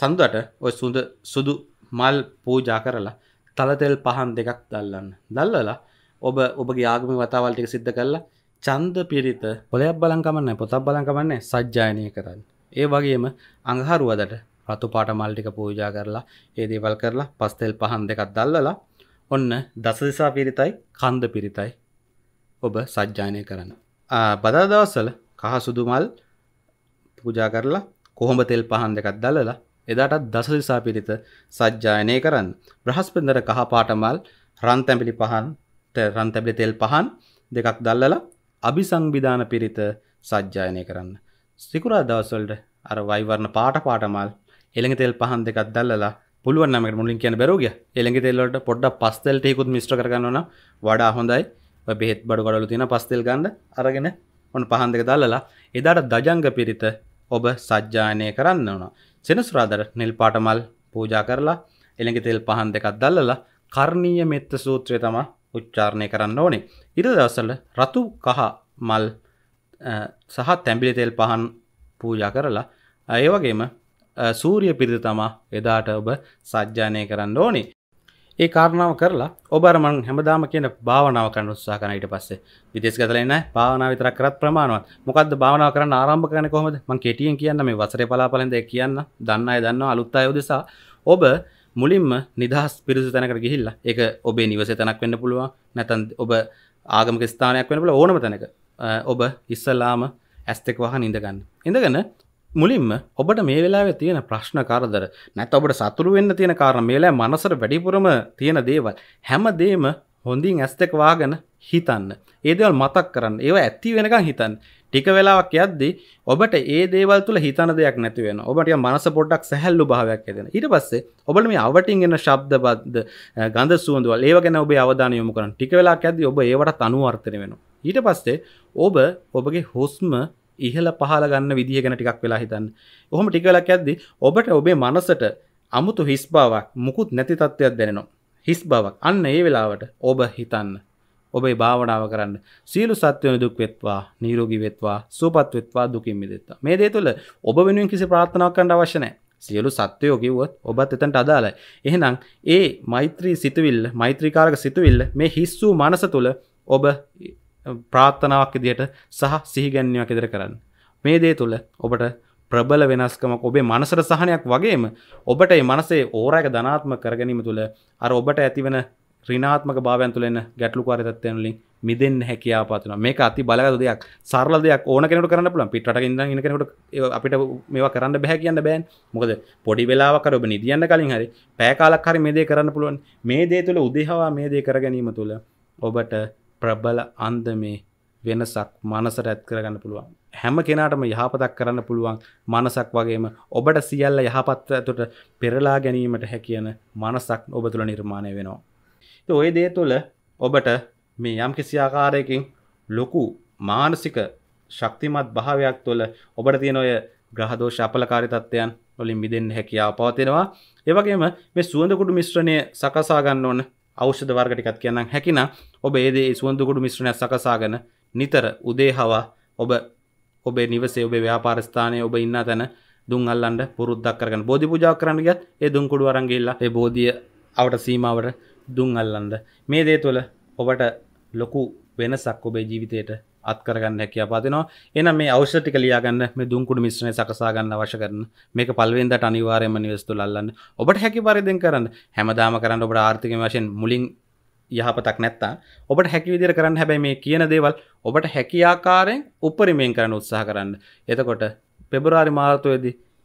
සඳුවට ඔය සුඳ සුදු මල් පූජා කරලා තලතෙල් පහන් දෙකක් දල්ලන්න දල්ලලා ඔබ ඔබගේ ආගම වතාවල්ටික සිද්ධ කරලා චන්ද පිරිත පොලයක් බලංකමන්න පොතක් බලංකමන්න සජ්ජායනය කරන්න. ඒ වගේම අඟහරුවදට රතු පාට මල්ටික පූජා කරලා ඒදේවල් කරලා පස්තෙල් පහන් දෙකත් දල්ලලා ඔන්න දසදිසා පිරිතයි කන්ද පිරිතයි ඔබ සජ්ජානය කරන්න. බදාදවස්සල කහ සුදුමල් පූජා කරලා කොහොම තෙල් පහන් දෙකත් දල්ලලා එදාටත් දසදිසා පිරිත සජ්ජායනය කරන්න. බ්‍රහස්පෙන්දර කහ පාටමල් රන්තැපිලි පහන්ට රන්තැපිලි තෙල් පහන් දෙකක් දල්ලලා අභිසංවිධාන පිරිත සජ්ජායනය කරන්න. සිකුරා දවස්වලට අර වයිවර්ණ පාට පාටමල් එළඟ තෙල් පහන් දෙකක් දැල්ලලා පුළුවන් නම් මුලින් කියන බැරුව ගියා. එළඟ තෙල් වලට පොඩ්ඩක් පස් තෙල් ටිකකුත් මිශ්‍ර කරගන්න ඕන වඩා හොඳයි. ඔය බෙහෙත් බඩු කඩවල තියෙන පස් තෙල් ගන්න අරගෙන ඔන්න පහන් දෙක දැල්ලලා එදාට දජංග පිරිත ඔබ සජ්ජායනය කරන්න ඕන. සෙනසුරාදා නිල් පාටමල් පූජා කරලා එළඟ තෙල් පහන් දෙකක් දැල්ලලා කර්ණීය මෙත්ත සූත්‍රය තමයි උච්චාරණය කරන්න ඕනේ. ඉර දවසල රතු කහ මල් සහ තැම්බිලි තෙල් පහන් පූජා කරලා ඒ වගේම සූරිය පිරිත තමා එදාට ඔබ සජ්ජානය කරන්න ඕනේ ඒ කාරණාව කරලා ඔබරමන් හැමදාම කියන භාවනාව කරන්න උත්සාහ කරන ඊට පස්සේ විදේශ ගතලා ඉන්න භාවනාව විතරක් කරත් ප්‍රමාණවත් මොකද්ද භාවනාව කරන්න ආරම්භ කරන්නේ කොහොමද මම කෙටියෙන් කියන්න මේ වසරේ පලාපලෙන්ද කියන්න දන්න අය දන්නවා අලුත් අය උදෙසා ඔබ මුලින්ම නිදහස් පිරිසු තැනකට ගිහිල්ලා ඒක ඔබේ නිවසේ තැනක් වෙන්න පුළුවන් නැත්නම් ඔබ ආගමක ස්ථානයක් වෙනට ඕනම තැනක ඔබ ඉස්සල්ලාම ඇස්තෙක් වහ ඉඳගන්න ඉඳගන්න මුලින්ම ඔබට මේ වෙලා තියෙන ප්‍රශ්න කාරදර නැත ඔබට සතුරු වෙන්න තියෙන කාරණ මේලා මනසර වැඩිපුරම තියෙන දේවල් හැමදේම හොඳින් ඇස්තෙක් වාගෙන හිතන්න ඒදවල් මතක් කරන්න ඒව ඇත්ති වෙනකම් හිතන් ටික වෙලාවක් යද්දි ඔබට ඒ දේවල් තුළ හිතන දෙයක් නැති වෙන ඔබට මනස පොඩ්ඩක් සැහැල්ලු භාවයක් ඇදෙන ඊට පස්සේ ඔබට මේ අවටින් එන ශබ්ද බද්ද ගඳ සුවඳවල් ඒව ගැන ඔබේ අවධානය යොමු කරන ටික වෙලාවක් යද්දි ඔබ ඒවට අනුවර්තනය වෙනවා ඊට පස්සේ ඔබ ඔබගේ හුස්ම ඉහළ පහළ ගන්න විදිහ ගැන ටිකක් වෙලා හිතන්න ඔහොම ටික වෙලාවක් යද්දි ඔබට ඔබේ මනසට අමුතු හිස් බවක් මුකුත් නැති තත්ත්වයක් දැනෙනවා හිස් බවක් අන්න ඒ වෙලාවට ඔබ හිතන්න ඔබේ භාවනාව කරන්න සීලු සත්වයන දුක් වෙත්වා නීරෝගී වෙත්වා සූපත් වෙත්වා දුකින් මිදෙත්වා මේ දේ තුළ ඔබ වෙනුවෙන් කිසි ප්‍රාර්ථනාවක් කරන්න අවශ්‍ය නැහැ සියලු සත්වයෝ කිව්වොත් ඔබත් එතනට අදාළයි එහෙනම් ඒ මෛත්‍රී සිතුවිල්ල මෛත්‍රීකාරක සිතුවිල්ල මේ හිස් වූ මනස තුළ ඔබ ප්‍රාර්ථනාවක් ඉදියට සහ සිහිගැන්වීමක් ඉදිරිය කරන්න මේ දේ තුළ ඔබට ප්‍රබල වෙනස්කමක් ඔබේ මනසට සහනයක් වගේම ඔබට මනසේ ඕරයක ධනාත්ම කරගැනීම තුළ අර ඔබට ඇතිවන රිනාත්මක භාවයන් තුළ එන ගැටලුකාරී තත්ත්වයන් වලින් මිදෙන්න හැකියාව පවතිනවා. මේක අති බලගත් දෙයක්. සරල දෙයක් ඕන කෙනෙකුට කරන්න පුළුවන්. පිටරටක ඉඳන් ඉන්න කෙනෙකුට අපිට මේවා කරන්න බෑ කියන්න බෑනේ. මොකද පොඩි වෙලාවක් හරි ඔබ නිදියන්න කලින් හරි පැය කාලක් හරි මේ දේ කරන්න පුළුවන්. මේ දේ තුළ උදේහවා මේ දේ කර ගැනීම තුළ ඔබට ප්‍රබල අන්දමේ වෙනසක් මනසට ඇත් කරගන්න පුළුවන්. හැම කෙනාටම යහපතක් කරන්න පුළුවන් මනසක් වගේම ඔබට සියල්ල යහපත් ඇතුට පෙරලා ගැනීමට හැකියන මනසක් ඔබ තුළ නිර්මාණය වෙනවා. ඔය දේ තුළ ඔබට මේ යම් කිසිආකාරයකින් ලොකු මානසික ශක්තිමත් භාවයක් තුළ ඔබට තියෙන ඔය ග්‍රහදෝෂ අපලකාරී තත්ත්වයන් වලින් මිදෙන්න හැකියාව පවතිනවා. ඒ වගේම මේ සුවඳ කුඩු මිශ්‍රණය සකසා ගන්න ඕන ඖෂධ වර්ග ටිකක් කියන්නම්. හැකිනම් ඔබ ඒ දේ සුවඳ කුඩු මිශ්‍රණය සකසාගෙන නිතර උදේ හවා ඔබ ඔබේ නිවසේ ඔබේ ව්‍යාපාර ස්ථානයේ ඔබ ඉන්න තැන දුම් අල්ලන්න පුරුද්දක් කරගන්න. බෝධි පූජාවක් කරන්න ගියත් ඒ දුම් කුඩු අරන් ගිහිල්ලා ඒ බෝධිය අවට සීමාවට දුන් අල්ලන්ඩ මේ දේ තුළ ඔබට ලොකු වෙනසක් ඔබේ ජීවිතයට අත්කරගන්න හැකිය පාතිනවා එන මේ අවෂටික ලියගන්න මේ දුන්කුඩු මිශ්‍රණය සකසාගන්න වශ කරන මේක පල්වෙන්දට අනිවාරයම නිවස්තු ලල්ලන්න ඔබට හැකි පරිදිෙන් කරන්න හැමදාම කරන්න ඔබට ආර්ථික වශයෙන් මුලින් යහපතක් නැත්තා ඔබට හැකි විදිර කරන්න හැබැයි මේ කියන දේවල් ඔබට හැකියාකාරයෙන් උපරිමයෙන් කරන්න උත්සාහ කරන්න එතකොට පෙබරාරි මාර්තයේදී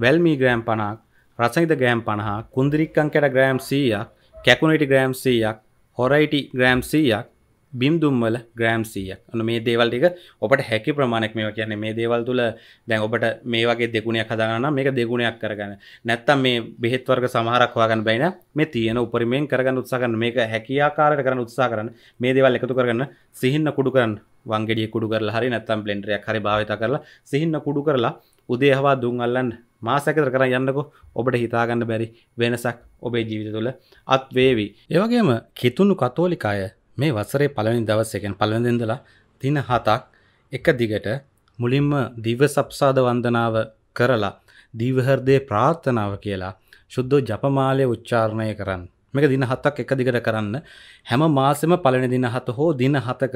වැල්මී ග්‍රෑම් පණක් රසහිත ග්‍රෑම් පණහා කුන්දිරික්කං කැට ග්‍රෑම් සීයක් කැකුණට ග්‍රෑම් සීයක් හොරයිට ග්‍රෑම් සීයක් බිම්දුම්වල ග්‍රෑම් සීයක් අන මේ දේවල් ටික ඔබට හැකි ප්‍රමාණයක් මේවා කියන්නේ මේ දේවල් තුළ දැන් ඔබට මේ වගේ දෙගුණයක් හදාගන්න මේක දෙගුණයක් කරගන්න නැත්තම් මේ බෙහෙත් වර්ග සමහරක් හොයාගන්න බැින මේ තියෙන උපරිමයෙන් කරගන්න උත්සාහ කරන්න මේක හැකියාකාරයට කරන්න උත්සාහ කරන්න මේ දේවල් එකතු කරගන්න සිහින්න කුඩු කරන්න වංගෙඩිය කුඩු කරලා හරි නැත්තම් බ්ලෙන්ඩරයක් හරි භාවිත කරලා සිහින්න කුඩු කරලා උදේ හවා දුම් අල්ලන්න මාසකතර කරන්න යන්නකෝ ඔබට හිතාගන්න බැරි වෙනසක් ඔබේ ජීවිත තුළ අත්වේවී. ඒවගේම කිතුුණු කතෝලිකාය මේ වසරේ පලනි දවස්සකෙන් පලඳදලා තින හතක් එක දිගට මුලින්ම දිව සප්සාද වන්දනාව කරලා දිවහර්දේ ප්‍රාර්ථනාව කියලා ශුද්ධ ජපමාලය උච්චාරණය කරන්න. මේක දින හතක් එක දිගට කරන්න හැම මාසෙම පලන දින හත හෝ දින හතක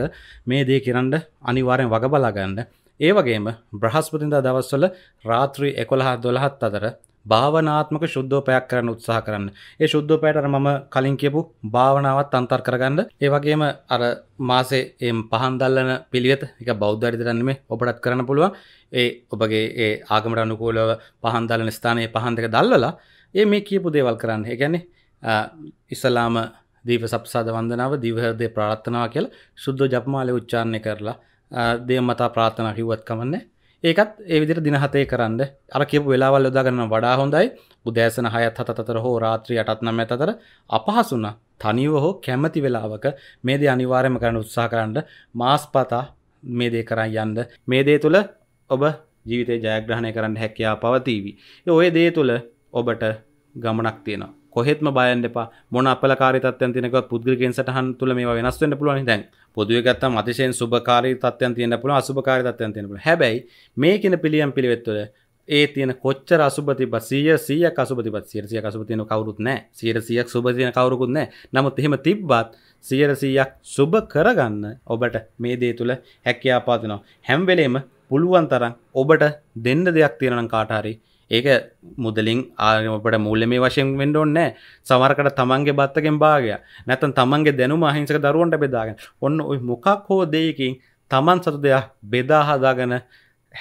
මේ දේ කරන්න අනිවාරයෙන් වගබලාගන්න ඒවගේම බ්‍රහස්පතින්දා දවස්වල රාත්‍රී එකොළහ දොළහත් අතර භාවනාත්මක ශුද්ධෝපයක් කරන්න උත්සාහ කරන්න ඒ ශුද්ධෝපයට අර මම කලින් කියපු භාවනාවත් අන්තර් කරගන්න ඒවගේම අර මාසේ එම් පහන්දල්ලන පිළිවෙත එක බෞද්ධරිතරන්නේ ඔබටත් කරන්න පුළුවන් ඒ ඔබගේ ඒ ආගමට අනුකූලව පහන්දලන ස්ථානයේ පහන්දක දල්වලා ඒ මේ කියපු දේවල් කරන්න එකැනේ ඉස්සලාම දීව සප්සාද වන්දනාව දිවහරදය ප්‍රාත්ථනාව කියල ශුද්ධ ජපමාලය උච්චාණය කරලා දෙය මතා ප්‍රාථන හිවත් කමන්න ඒකත් ඒවිදිර දිනහතේ කරන්න අර කියපු වෙලාවල් යොදාගන්න වඩා හොඳයි උදෑසන හයත් හතතර හෝ රාත්‍රී අටත්නම ඇතතර අපහසුන තනිව හෝ කැමති වෙලාවක මේ දේ අනිවාර්යම කරන්න උත්සා කරන්න මාස් පතා මේ දේ කරන්න යන්න මේ දේ තුළ ඔබ ජීවිතය ජයග්‍රහණය කරන්න හැකයා පවතීවී ඔය දේ තුළ ඔබට ගමනක් තියෙනවා කොහෙත්ම බයන් එපා මොන අපලකාරිතත්යන් තිනක පුද්ගලගෙන් සටහන් තුළ මේ වෙනස්වෙන්න පුළුවන් දැන් පොදුවේ ගත්තම අතිශයෙන් සුභකාරී තත්ත්වයන් තියෙන්න පුළුවන් අසුභකාරී තත්ත්වයන් තියෙන්න පුළුවන්. හැබැයි මේ කියන පිළියම් පිළිවෙත් තුළ ඒ තියෙන කොච්චර අසුභ තිබ්බා 100 100ක් අසුභ තිබ්බා 100 100ක් අසුභ තියෙන කවුරුත් නැහැ. 100 100ක් සුභ තියෙන කවුරුකුත් නැහැ. නමුත් එහෙම තිබ්බත් 100 100ක් සුභ කරගන්න ඔබට මේ දේ තුළ හැකියාව පාදිනවා. හැම වෙලේම පුළුවන් තරම් ඔබට දෙන්න දෙයක් තියෙනවා නම් කාට හරි ඒක මුදලින් ආරමට මුල්ල මේ වශයෙන් වෙන්ඩ ඔන්න සමරකට තමන්ගේ බත්තකෙන් භාගය නැතන් තමන්ගේ දැනු මහිංසක දරුවන්ට බෙදාගෙන ඔන්න ඔයි මොකක් හෝ දෙයකින් තමන් සතු දෙයක් බෙදාහදාගන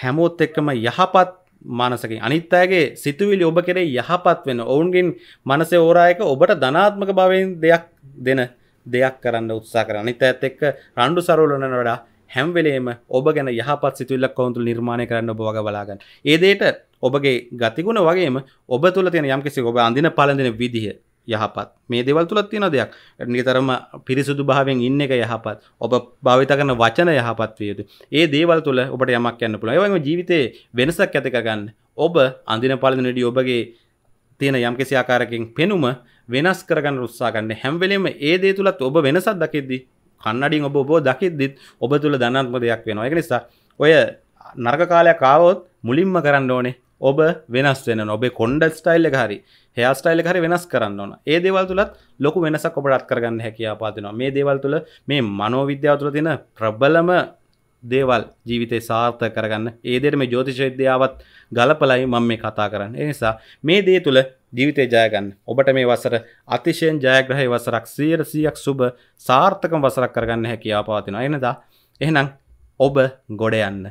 හැමෝත් එක්කම යහපත් මානසකින් අනිත්තාගේ සිතුවිලි ඔබ කෙරේ යහපත් වෙන ඔවුන්ගෙන් මනසේ ඕරායක ඔබට ධනාත්මක භාවයෙන් දෙයක් දෙන දෙයක් කරන්න උත්සා කර අනිත ඇත් එක්ක රණ්ඩු සරුවලන වඩා හැම්වෙලේම ඔබ ගැන යහපත් සිතුල්ලක් කවුන්තුල නිර්මාණය කරන්න ඔබ වග බලාගන්න ඒදේට ඔබගේ ගතිගුණ වගේම ඔබ තුළ තියෙන යම්කිසි ඔබ අඳින පලඳින විදිහ යහපත් මේ දෙවල් තුළත් තියෙන දෙයක් නිතරම පිරිසුදු භාවෙන් ඉන්න එක යහපත් ඔබ භාවිත කරන වචන යහපත් විය යුතු. ඒ දේවල් තුළ ඔබට යමක් යන්න පුළුවන්. ඒ වගේම ජීවිතේ වෙනසක් ඇති කරගන්න ඔබ අඳින පළඳිනදී ඔබගේ තියෙන යම්කිසි ආකාරයකින් පෙනුම වෙනස් කරගන්න උත්සාහ ගන්න. හැම වෙලෙම ඒ දේ තුලත් ඔබ වෙනසක් දකිද්දී කන්නඩින් ඔබ ඔබෝ දකිද්දිත් ඔබ තුළ දනත්ම දෙයක් වෙනවා එක නිසා ඔය නර්ක කාලයක් කාවොත් මුලින්ම කරන්න ඕනේ ඔබ වෙනස් වෙන ඔබේ කොන්ඩ ස්ටයිල්ල හරි හයාස්ටයිල හරි වෙනස් කරන්න ඕන ඒ දේවල් තුළත් ලොකු වෙනසක් ඔබටත් කරගන්න හැකියා පාතිනවා මේ දේවල් තුළ මේ මනෝවිද්‍යාව තුළ තින ප්‍රබලම දේවල් ජීවිතය සාර්ථ කරගන්න ඒදෙට මේ ජෝතිශ විද්‍යාවත් ගලපලයි මම මේ කතා කරන්න එනිසා මේ දේ තුළ ජීවිතය ජයගන්න ඔබට මේ වසර අතිශයෙන් ජයග්‍රහහි වසරක් සියර සියක් සුබ සාර්ථකම වසරක් කරගන්න හැකි ආපාතින එනදා එහෙනම් ඔබ ගොඩ යන්න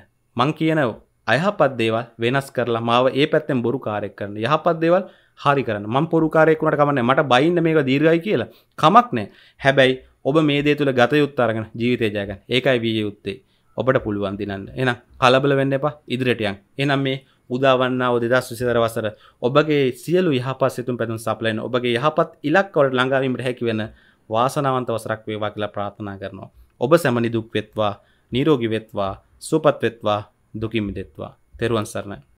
මං කියනව අයහපත් දේවල් වෙනස් කරලා මාව ඒ පැත්තෙන් බොරු කාරෙක් කරන්න යහපත් දේවල් හරි කරන්න මං පොරුකාරයෙක්ුණට කමන්න මට බයින්න මේක දීර්ගයි කියලා කමක් නෑ හැබැයි ඔබ මේ දේ තුළ ගත යුත්තාරගෙන ජීවිතය ජයගන්න ඒකයි විය යුත්තේ ඔබට පුළුවන් දිනන්න එනම් කලබල වෙන්න එපා ඉදිරිටයන් එනම් මේ උදාවන්නාව දෙදස් විසිතර වසර ඔබගේ සියලු යහපත් සිතුම් පැතුම් සපලයින ඔබගේ යහපත් ඉලක්කවට ළඟාවීමට හැකිවෙන වාසනාවන්ත වසරක් වේවා කියලා ප්‍රාර්ථනා කරනවා. ඔබ සැමනි දුක් වෙත්වා, නිරෝගී වෙත්වා, සුවපත් වෙත්වා, දුකින් මිදෙත්වා. තෙරුවන් සරණයි.